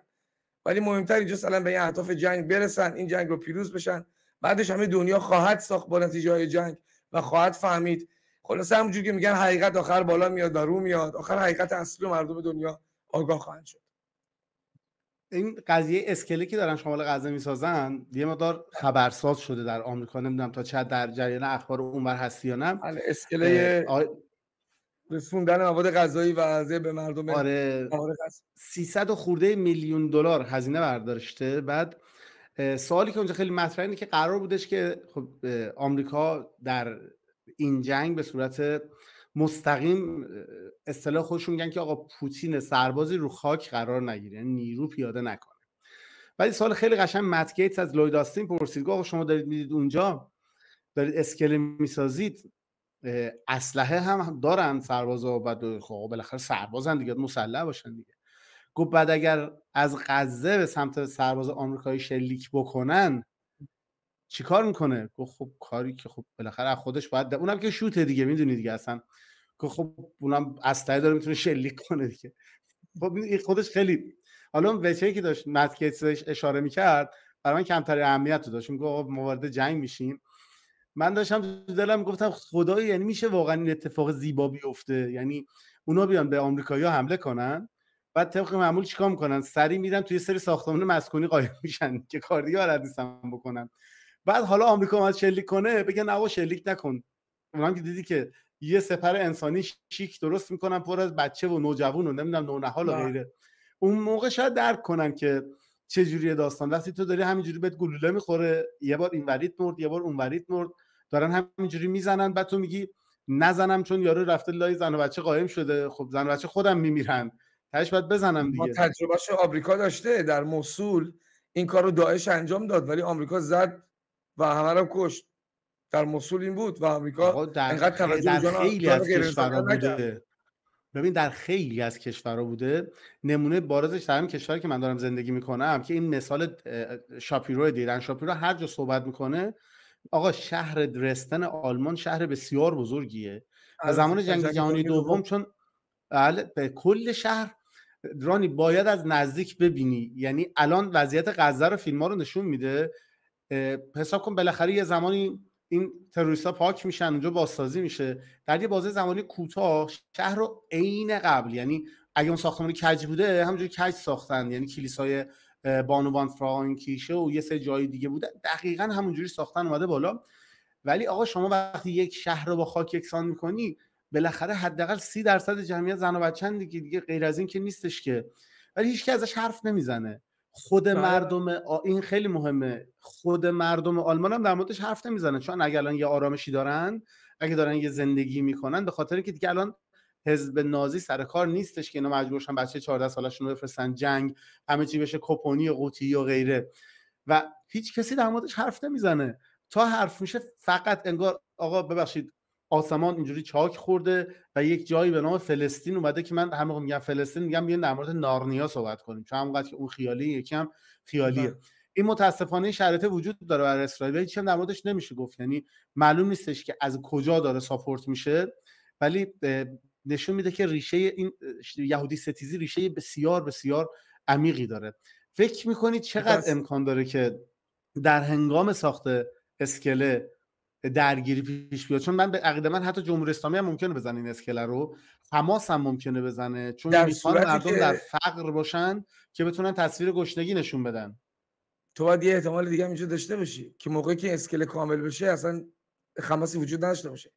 ولی مهمتر اینجا الان به این اهداف جنگ برسن این جنگ رو پیروز بشن بعدش همه دنیا خواهد ساخت با نتیجه های جنگ و خواهد فهمید خلاصه همونجور که میگن حقیقت آخر بالا میاد و رو میاد آخر حقیقت اصلی مردم دنیا آگاه خواهند شد این قضیه اسکله که دارن شمال غزه میسازن یه مقدار خبرساز شده در آمریکا نمیدونم تا چه در جریان اخبار اونور هستی یا نه بله، اسکله رسوندن مواد غذایی و ازه به مردم آره 300 خورده میلیون دلار هزینه برداشته بعد سوالی که اونجا خیلی مطرحه اینه که قرار بودش که خب آمریکا در این جنگ به صورت مستقیم اصطلاح خودشون میگن که آقا پوتین سربازی رو خاک قرار نگیره یعنی نیرو پیاده نکنه ولی سال خیلی قشنگ متگیتس از لوید آستین پرسید آقا شما دارید میدید اونجا دارید اسکله میسازید اسلحه هم دارن سربازا و خب بالاخره سربازن دیگه مسلح باشن دیگه گفت بعد اگر از غزه به سمت سرباز آمریکایی شلیک بکنن چیکار میکنه گفت خب کاری که خب بالاخره خودش باید ده. اونم که شوت دیگه میدونی دیگه اصلا گفت خب اونم از داره میتونه شلیک کنه دیگه خب خودش خیلی حالا اون که داشت مت اشاره میکرد برای من کمتر اهمیت داشت میگفت ما موارد جنگ میشیم من داشتم دلم گفتم خدایی. یعنی میشه واقعا این اتفاق زیبا بیفته یعنی اونا بیان به آمریکایی‌ها حمله کنن بعد طبق معمول چیکار میکنن سری میرن توی سری ساختمان مسکونی قایم میشن که کاری بلد نیستن بکنن بعد حالا آمریکا اومد شلیک کنه نه نه شلیک نکن اونم که دیدی که یه سپر انسانی شیک درست میکنن پر از بچه و نوجوان و نمیدونم نونهال و بله. غیره اون موقع شاید درک کنن که چه جوری داستان وقتی تو داری همینجوری بهت گلوله میخوره یه بار این ورید مرد یه بار اون ورید مرد دارن همینجوری میزنن بعد تو میگی نزنم چون یارو رفته لای زن و بچه قایم شده خب زن و بچه خودم میمیرن تاش بعد بزنم دیگه تجربه آمریکا داشته در مصول این کارو داعش انجام داد ولی آمریکا زد و همه رو کشت در مصول این بود و آمریکا در خیلی از کشورها بوده ببین در خیلی از کشورها بوده نمونه بارزش در همین کشوری که من دارم زندگی میکنم که این مثال شاپیرو دیدن شاپیرو هر جا صحبت میکنه آقا شهر درستن آلمان شهر بسیار بزرگیه و زمان جنگ جهانی دوم چون بله، به کل شهر رانی باید از نزدیک ببینی یعنی الان وضعیت غزه رو فیلم ها رو نشون میده حساب کن بالاخره یه زمانی این تروریستا پاک میشن اونجا بازسازی میشه در یه بازه زمانی کوتاه شهر رو عین قبل یعنی اگه اون ساختمان کج بوده همونجوری کج ساختن یعنی کلیسای بانوان فرانکیشه و یه سری جای دیگه بوده دقیقا همونجوری ساختن اومده بالا ولی آقا شما وقتی یک شهر رو با خاک یکسان میکنی بالاخره حداقل سی درصد جمعیت زن و چند دیگه دیگه غیر از این که نیستش که ولی هیچ ازش حرف نمیزنه خود بله. مردم این خیلی مهمه خود مردم آلمان هم در موردش حرف نمیزنن چون اگر الان یه آرامشی دارن اگه دارن یه زندگی میکنن به خاطر که دیگه الان حزب نازی سر کار نیستش که اینا مجبورشن بچه 14 سالشون رو بفرستن جنگ همه چی بشه کپونی و قوطی و غیره و هیچ کسی در موردش حرف نمیزنه تا حرف میشه فقط انگار آقا ببخشید آسمان اینجوری چاک خورده و یک جایی به نام فلسطین اومده که من همه میگم فلسطین میگم بیاین در مورد نارنیا صحبت کنیم چون همونقدر که اون خیالی یکم خیالیه بله. این متاسفانه شرایط وجود داره برای اسرائیل هیچ هم در نمیشه گفت یعنی معلوم نیستش که از کجا داره ساپورت میشه ولی نشون میده که ریشه این یهودی ستیزی ریشه بسیار بسیار عمیقی داره فکر میکنید چقدر امکان داره که در هنگام ساخت اسکله درگیری پیش بیاد چون من به عقیده من حتی جمهوری اسلامی هم ممکنه بزنه این اسکله رو حماس هم ممکنه بزنه چون میخوان مردم در فقر باشن که بتونن تصویر گشنگی نشون بدن تو باید یه احتمال دیگه اینجا داشته باشی که موقعی که اسکله کامل بشه اصلا خماسی وجود نداشته باشه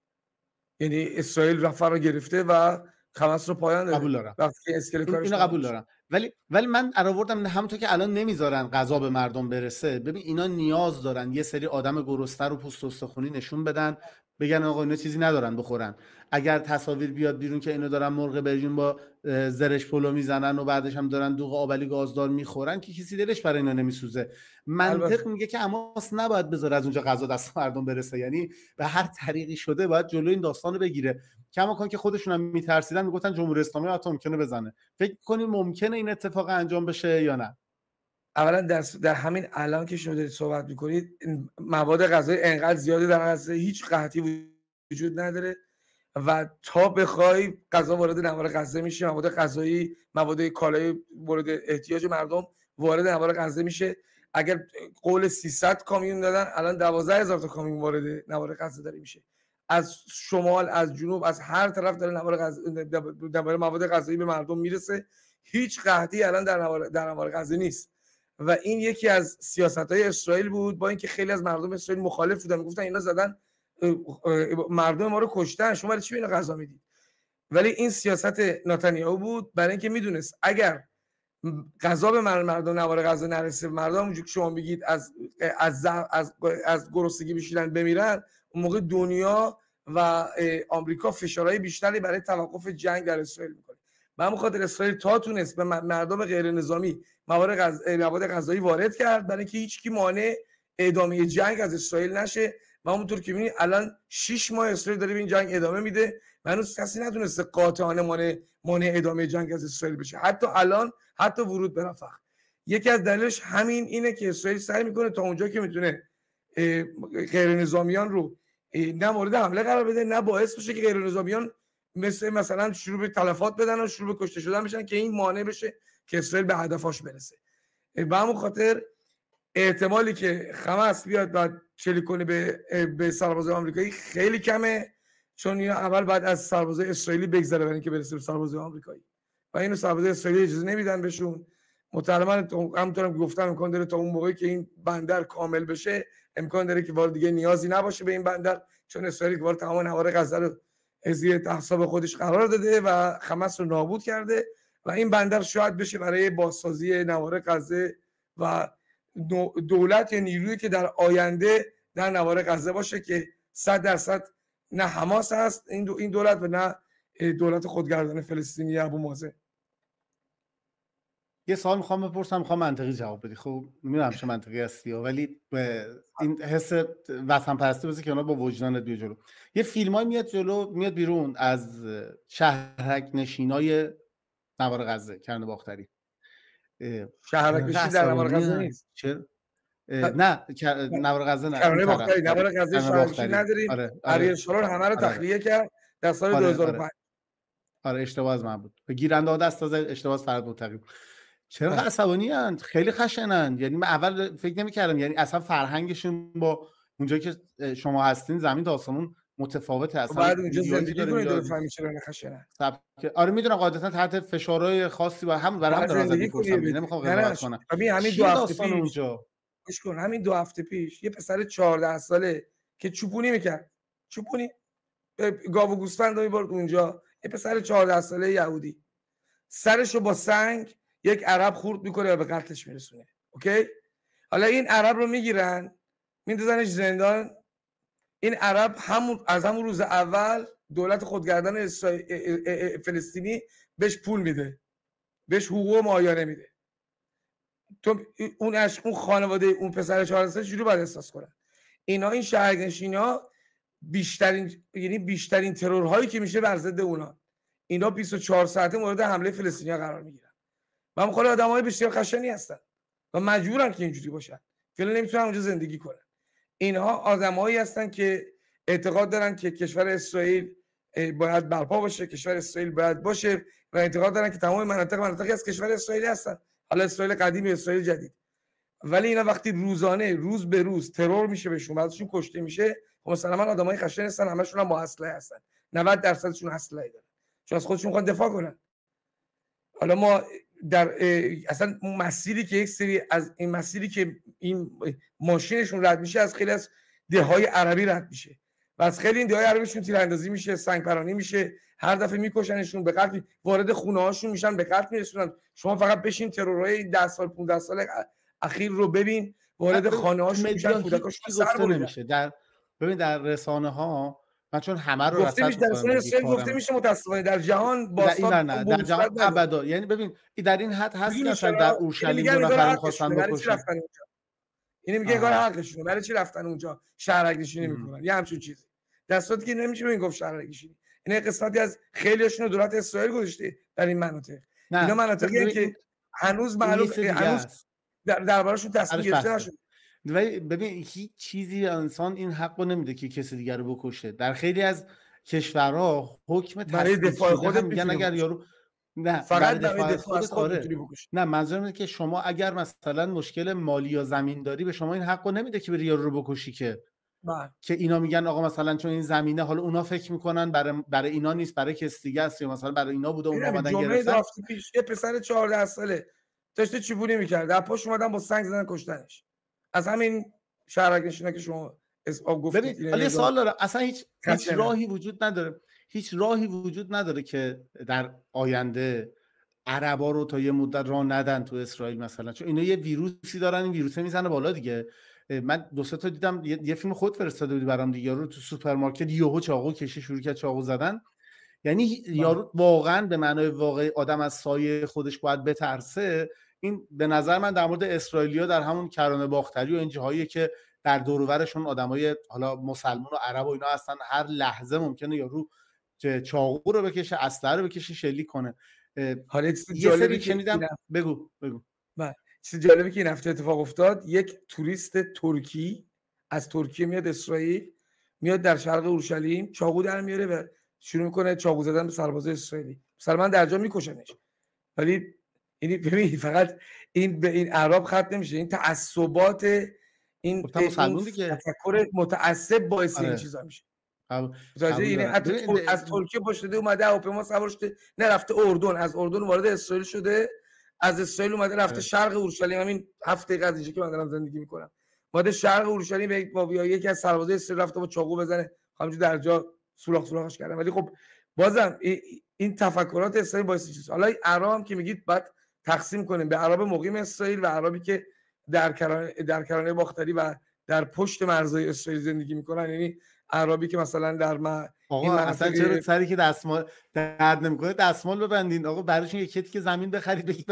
یعنی اسرائیل رفر رو گرفته و خمس رو پایان قبول دارم وقتی کارش اینو قبول دارم ولی ولی من آوردم همونطور که الان نمیذارن غذا به مردم برسه ببین اینا نیاز دارن یه سری آدم گرسنه رو پوست استخونی نشون بدن بگن آقا اینا چیزی ندارن بخورن اگر تصاویر بیاد بیرون که اینو دارن مرغ برژین با زرش پلو میزنن و بعدش هم دارن دوغ آبلی گازدار میخورن که کسی دلش برای اینا نمیسوزه منطق میگه که اماس نباید بذاره از اونجا غذا دست مردم برسه یعنی به هر طریقی شده باید جلو این داستان رو بگیره کن که خودشون هم میترسیدن میگفتن جمهوری اسلامی حتی ممکنه بزنه فکر کنید ممکنه این اتفاق انجام بشه یا نه اولا در, در همین الان که شما دارید صحبت میکنید مواد غذایی انقدر زیاده در هست هیچ قحطی وجود نداره و تا بخوای غذا وارد نوار غذا میشه مواد غذایی مواد کالای مورد احتیاج مردم وارد نوار غذا میشه اگر قول 300 کامیون دادن الان 12000 تا کامیون وارد نوار غذا میشه از شمال از جنوب از هر طرف داره نوار غز... مواد غذایی به مردم میرسه هیچ قحطی الان در نوار, در نوار غذایی نیست و این یکی از سیاست های اسرائیل بود با اینکه خیلی از مردم اسرائیل مخالف بودن گفتن اینا زدن مردم ما رو کشتن شما برای چی اینو غذا میدید ولی این سیاست نتانیاهو بود برای اینکه میدونست اگر غذا به مردم نوار غذا نرسه مردم اونجوری که شما میگید از از از, از, از گرسنگی بمیرن اون موقع دنیا و آمریکا فشارهای بیشتری برای توقف جنگ در اسرائیل میکنه به هم خاطر اسرائیل تا تونست به مردم غیر نظامی مواد غذایی وارد کرد برای اینکه هیچکی مانع ادامه جنگ از اسرائیل نشه و همونطور که بینید الان 6 ماه اسرائیل داره به این جنگ ادامه میده و هنوز کسی نتونسته قاطعانه مانع ادامه جنگ از اسرائیل بشه حتی الان حتی ورود به یکی از دلیلش همین اینه که اسرائیل سعی میکنه تا اونجا که میتونه غیر رو نه مورد حمله قرار بده نه باعث بشه که غیر نظامیان مثل مثلا شروع به تلفات بدن و شروع به کشته شدن بشن که این مانع بشه که اسرائیل به هدفاش برسه به همون خاطر احتمالی که خمس بیاد و چلی کنه به به سربازای آمریکایی خیلی کمه چون اول بعد از سربازای اسرائیلی بگذره برای اینکه برسه به سربازای آمریکایی و اینو سربازای اسرائیلی اجازه نمیدن بهشون مسلما هم که گفتم امکان داره تا اون موقعی که این بندر کامل بشه امکان داره که وارد دیگه نیازی نباشه به این بندر چون اسرائیل وارد تمام نوار غزه رو زیر احساب خودش قرار داده و خمس رو نابود کرده و این بندر شاید بشه برای بازسازی نوار غزه و دولت یا نیرویی که در آینده در نوار غزه باشه که صد درصد نه حماس هست این دولت و نه دولت خودگردان فلسطینی ابو مازه یه سوال میخوام بپرسم میخوام منطقی جواب بدی خب میدونم چه منطقی هستی ولی این حس وطن پرستی بزن که اونا با وجدان بیا جلو یه فیلم میاد جلو میاد بیرون از شهرک نشینای نوار غزه کرن باختری شهرک نشین در نوار غزه نیست چرا نه نوار غزه نه کرن باختری نوار غزه شاهرکی نداریم آره, آره. شلون همه رو آره. تخلیه کرد در سال 2005 آره،, آره اشتباه از من بود گیرنده ها دست از اشتباه فرد متقی چرا عصبانی هن؟ خیلی خشنند یعنی من اول فکر کردم یعنی اصلا فرهنگشون با اونجا که شما هستین زمین تا آسمون متفاوته خب اصلا بعد اونجا زندگی کنید بفهمید چرا خشنن آره میدونم قاعدتا تحت فشارهای خاصی و هم برای هم دراز زندگی یعنی کنم نمیخوام غلط کنم همین همین دو هفته پیش اونجا گوش کن همین دو هفته پیش یه پسر 14 ساله که چوپونی میکرد چوپونی گاو و گوسفند رو میبرد اونجا یه پسر 14 ساله یهودی سرشو با سنگ یک عرب خورد میکنه و به قتلش میرسونه اوکی حالا این عرب رو میگیرن میندازنش زندان این عرب همون از همون روز اول دولت خودگردان فلسطینی بهش پول میده بهش حقوق مایانه میده تو اون اون خانواده اون پسر چهار شروع باید احساس کنن اینا این شهرنشین ها بیشترین یعنی بیشترین ترورهایی که میشه بر ضد اونا اینا 24 ساعته مورد حمله فلسطینیا قرار میگیرن و خود آدم های بسیار خشنی هستن و مجبورن که اینجوری باشن فعلا نمیتونن اونجا زندگی کنن اینها آدمایی هستن که اعتقاد دارن که کشور اسرائیل باید برپا باشه کشور اسرائیل باید باشه و اعتقاد دارن که تمام مناطق مناطقی از کشور اسرائیل هستن حالا اسرائیل قدیم اسرائیل جدید ولی اینا وقتی روزانه روز به روز ترور میشه بهشون ازشون کشته میشه خب مثلا من آدمای خشن هستن همشون هم با اسلحه هستن 90 درصدشون اسلحه دارن چون از خودشون میخوان دفاع کنن حالا ما در اصلا مسیری که یک سری از این مسیری که این ماشینشون رد میشه از خیلی از دههای عربی رد میشه و از خیلی این دههای عربیشون تیراندازی میشه سنگ پرانی میشه هر دفعه میکشنشون به قتل وارد خونه هاشون میشن به قتل میرسونن شما فقط بشین ترورهای 10 سال 15 سال اخیر رو ببین وارد خانه هاشون میشن کودکاشون سر نمیشه در ببین در رسانه ها من چون همه رو گفته میشه در گفته میشه متاسفانه در جهان با نه نه در جهان ابدا یعنی ببین در این حد هست که در اورشلیم رو یعنی نفر خواستن بکشن یعنی میگه کار حقشونه برای چی رفتن اونجا شهرک نشینی میکنن یه همچین چیزی در صورتی که نمیشه ببین گفت شهرک نشینی این یعنی قسمتی از خیلیشون رو دولت اسرائیل گذاشته در این مناطق اینا مناطقی که هنوز معلوم هنوز دربارشون تصمیم گرفته نشده ولی ببین هیچ چیزی انسان این حق رو نمیده که کسی دیگر رو بکشه در خیلی از کشورها حکم برای دفاع خود میگن اگر یارو نه فقط برای دفاع, دفاع آره. نه منظورم اینه که شما اگر مثلا مشکل مالی یا زمین داری به شما این حق رو نمیده که بری یارو رو بکشی که بله. که اینا میگن آقا مثلا چون این زمینه حالا اونا فکر میکنن برای برای اینا نیست برای کسی دیگه است یا مثلا برای اینا بوده اونا اومدن گرفتن یه پسر 14 ساله داشته چوبونی میکرد در پاش اومدن با سنگ زدن کشتنش از همین شهرک که شما اسباب گفتید ولی سوال داره اصلا هیچ, راهی وجود نداره هیچ راهی وجود نداره که در آینده عربا رو تا یه مدت راه ندن تو اسرائیل مثلا چون اینا یه ویروسی دارن این ویروسه میزنه بالا دیگه من دو تا دیدم یه, فیلم خود فرستاده بودی برام دیگه رو تو سوپرمارکت یهو چاقو کشی شروع کرد چاقو زدن یعنی بله. یارو واقعا به معنای واقعی آدم از سایه خودش باید بترسه این به نظر من در مورد اسرائیلیا در همون کرانه باختری و این جاهایی که در دورورشون آدمای حالا مسلمان و عرب و اینا هستن هر لحظه ممکنه رو چاقو رو بکشه اصلا رو بکشه شلیک کنه حالا یه که میدم بگو بگو بله. چیز جالبی که این هفته اتفاق افتاد یک توریست ترکی از ترکیه میاد اسرائیل میاد در شرق اورشلیم چاقو در میاره و شروع میکنه چاقو زدن به سربازای اسرائیلی مسلمان درجا میکشنش ولی یعنی ببین فقط این به این اعراب خط نمیشه این تعصبات این خب، تفکر متعصب باعث این آره. چیزا میشه یعنی از ترکیه شده اومده ما سوار شده نرفته اردن از اردن وارد اسرائیل شده از اسرائیل اومده رفته آره. شرق اورشلیم همین هفت دقیقه از اینجا که من دارم زندگی میکنم اومده شرق اورشلیم به با یکی از سربازای اسرائیل رفته با چاقو بزنه خب، همینجوری در جا سوراخ سوراخش کردن ولی خب بازم این تفکرات اسرائیل باعث چیز حالا ارام که میگید بعد تقسیم کنیم به عرب مقیم اسرائیل و عربی که در کرانه, باختری و در پشت مرزهای اسرائیل زندگی میکنن یعنی عربی که مثلا در ما آقا اصلا چرا سری که دستمال درد نمیکنه دستمال ببندین آقا براشون یه کتی که زمین بخرید بگید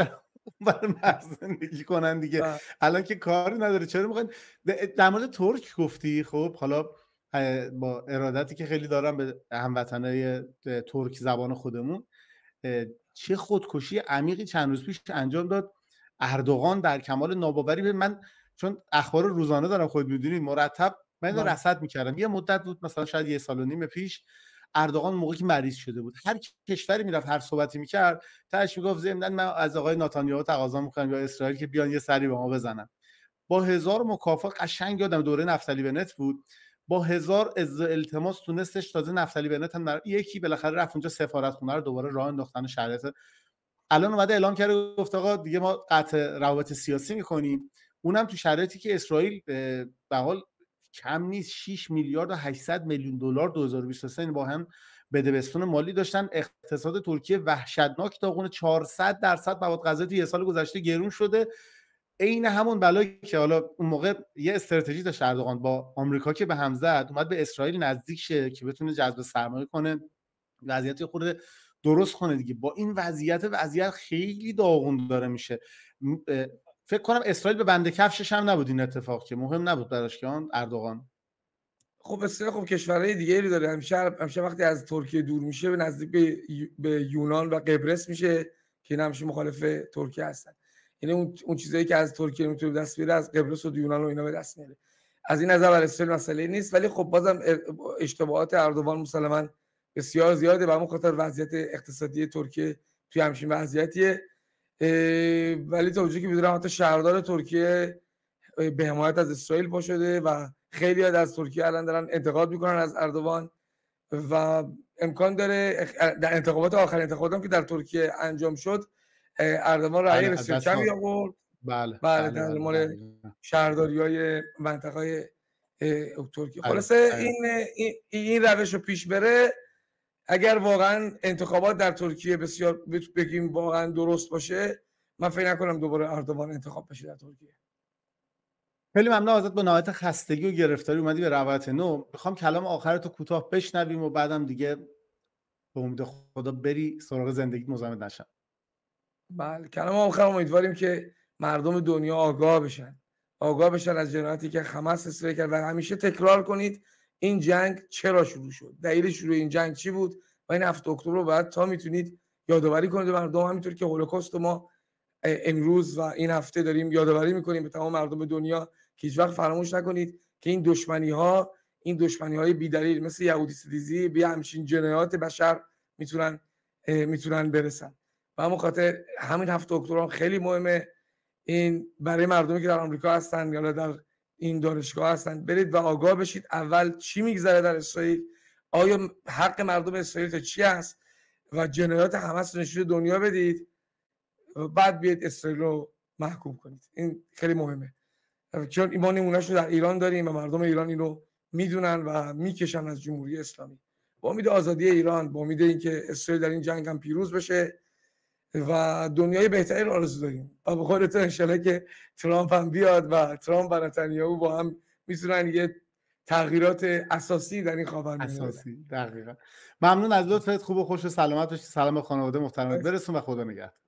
برای مرز زندگی کنن دیگه الان که کاری نداره چرا میخواین در مورد ترک گفتی خب حالا با ارادتی که خیلی دارم به هموطنای ترک زبان خودمون چه خودکشی عمیقی چند روز پیش انجام داد اردوغان در کمال ناباوری به من چون اخبار روزانه دارم خود میدونید مرتب من بله. رصد میکردم یه مدت بود مثلا شاید یه سال و نیم پیش اردوغان موقعی که مریض شده بود هر کشوری میرفت هر صحبتی میکرد تاش میگفت ضمن من از آقای ناتانیاهو تقاضا میکنم یا اسرائیل که بیان یه سری به ما بزنن با هزار مکافات قشنگ یادم دوره نفتالی بنت بود با هزار از التماس تونستش تازه نفتالی بنت هم در... یکی بالاخره رفت اونجا سفارت خونه رو دوباره راه انداختن شرایط الان اومده اعلام کرده گفت آقا دیگه ما قطع روابط سیاسی میکنیم اونم تو شرایطی که اسرائیل به حال کم نیست 6 میلیارد و 800 میلیون دلار 2023 یعنی با هم بدبستون مالی داشتن اقتصاد ترکیه وحشتناک قونه 400 درصد مواد غذایی یه سال گذشته گرون شده عین همون بلایی که حالا اون موقع یه استراتژی داشت اردوغان با آمریکا که به هم زد اومد به اسرائیل نزدیک شه که بتونه جذب سرمایه کنه وضعیت خورده درست کنه دیگه با این وضعیت وضعیت خیلی داغون داره میشه فکر کنم اسرائیل به بنده کفشش هم نبود این اتفاق که مهم نبود براش که آن اردوغان خب بسیار خب کشورهای دیگه ای داره همیشه همیشه وقتی از ترکیه دور میشه به نزدیک به, یونان و قبرس میشه که این مخالف ترکیه هستن یعنی اون چیزایی که از ترکیه میتونه دست بیاره از قبرس و یونان و اینا به دست میاره از این نظر برای اسرائیل مسئله نیست ولی خب بازم اشتباهات اردوان مسلما بسیار زیاده به خاطر وضعیت اقتصادی ترکیه توی همچین وضعیتیه ولی تا اونجایی که میدونم حتی شهردار ترکیه به حمایت از اسرائیل پا شده و خیلی از ترکیه الان دارن انتقاد میکنن از اردوان و امکان داره در انتخابات آخر انتخابات که در ترکیه انجام شد اردمان رعی بسیار بله، کمی آورد بله بله, بله، در بله، مورد شهرداری های منطقه های ترکیه آره. خلاصه این, این این روش رو پیش بره اگر واقعا انتخابات در ترکیه بسیار بگیم واقعا درست باشه من فکر نکنم دوباره اردوان انتخاب بشه در ترکیه خیلی ممنون ازت با نهایت خستگی و گرفتاری اومدی به روایت نو میخوام کلام آخر تو کوتاه بشنویم و بعدم دیگه به امید خدا بری سراغ زندگیت مزاحمت نشم بله کلام آخر امیدواریم که مردم دنیا آگاه بشن آگاه بشن از جنایتی که خمس استره کرد و همیشه تکرار کنید این جنگ چرا شروع شد دلیل شروع این جنگ چی بود و این هفت اکتبر رو بعد تا میتونید یادآوری کنید مردم همینطور که هولوکاست ما امروز و این هفته داریم یادآوری میکنیم به تمام مردم دنیا که هیچ وقت فراموش نکنید که این دشمنی ها این دشمنی های بیدلیل مثل یهودی ستیزی به همچین جنایات بشر میتونن میتونن برسن و همون خاطر همین هفت دکتران خیلی مهمه این برای مردمی که در آمریکا هستن یا در این دانشگاه هستن برید و آگاه بشید اول چی میگذره در اسرائیل آیا حق مردم اسرائیل تا چی است و جنایات حماس نشون دنیا بدید بعد بیاید اسرائیل رو محکوم کنید این خیلی مهمه چون ما نمونهش رو در ایران داریم و مردم ایران این رو میدونن و میکشن از جمهوری اسلامی با امید آزادی ایران با امید اینکه اسرائیل در این جنگ هم پیروز بشه و دنیای بهتری رو آرزو داریم و به خودت انشالله که ترامپ هم بیاد و ترامپ و نتانیاهو با هم میتونن یه تغییرات اساسی در این خواهر اساسی ممنون از لطفت خوب و خوش و سلامت باشی سلام خانواده محترمت برسون و خدا نگهدار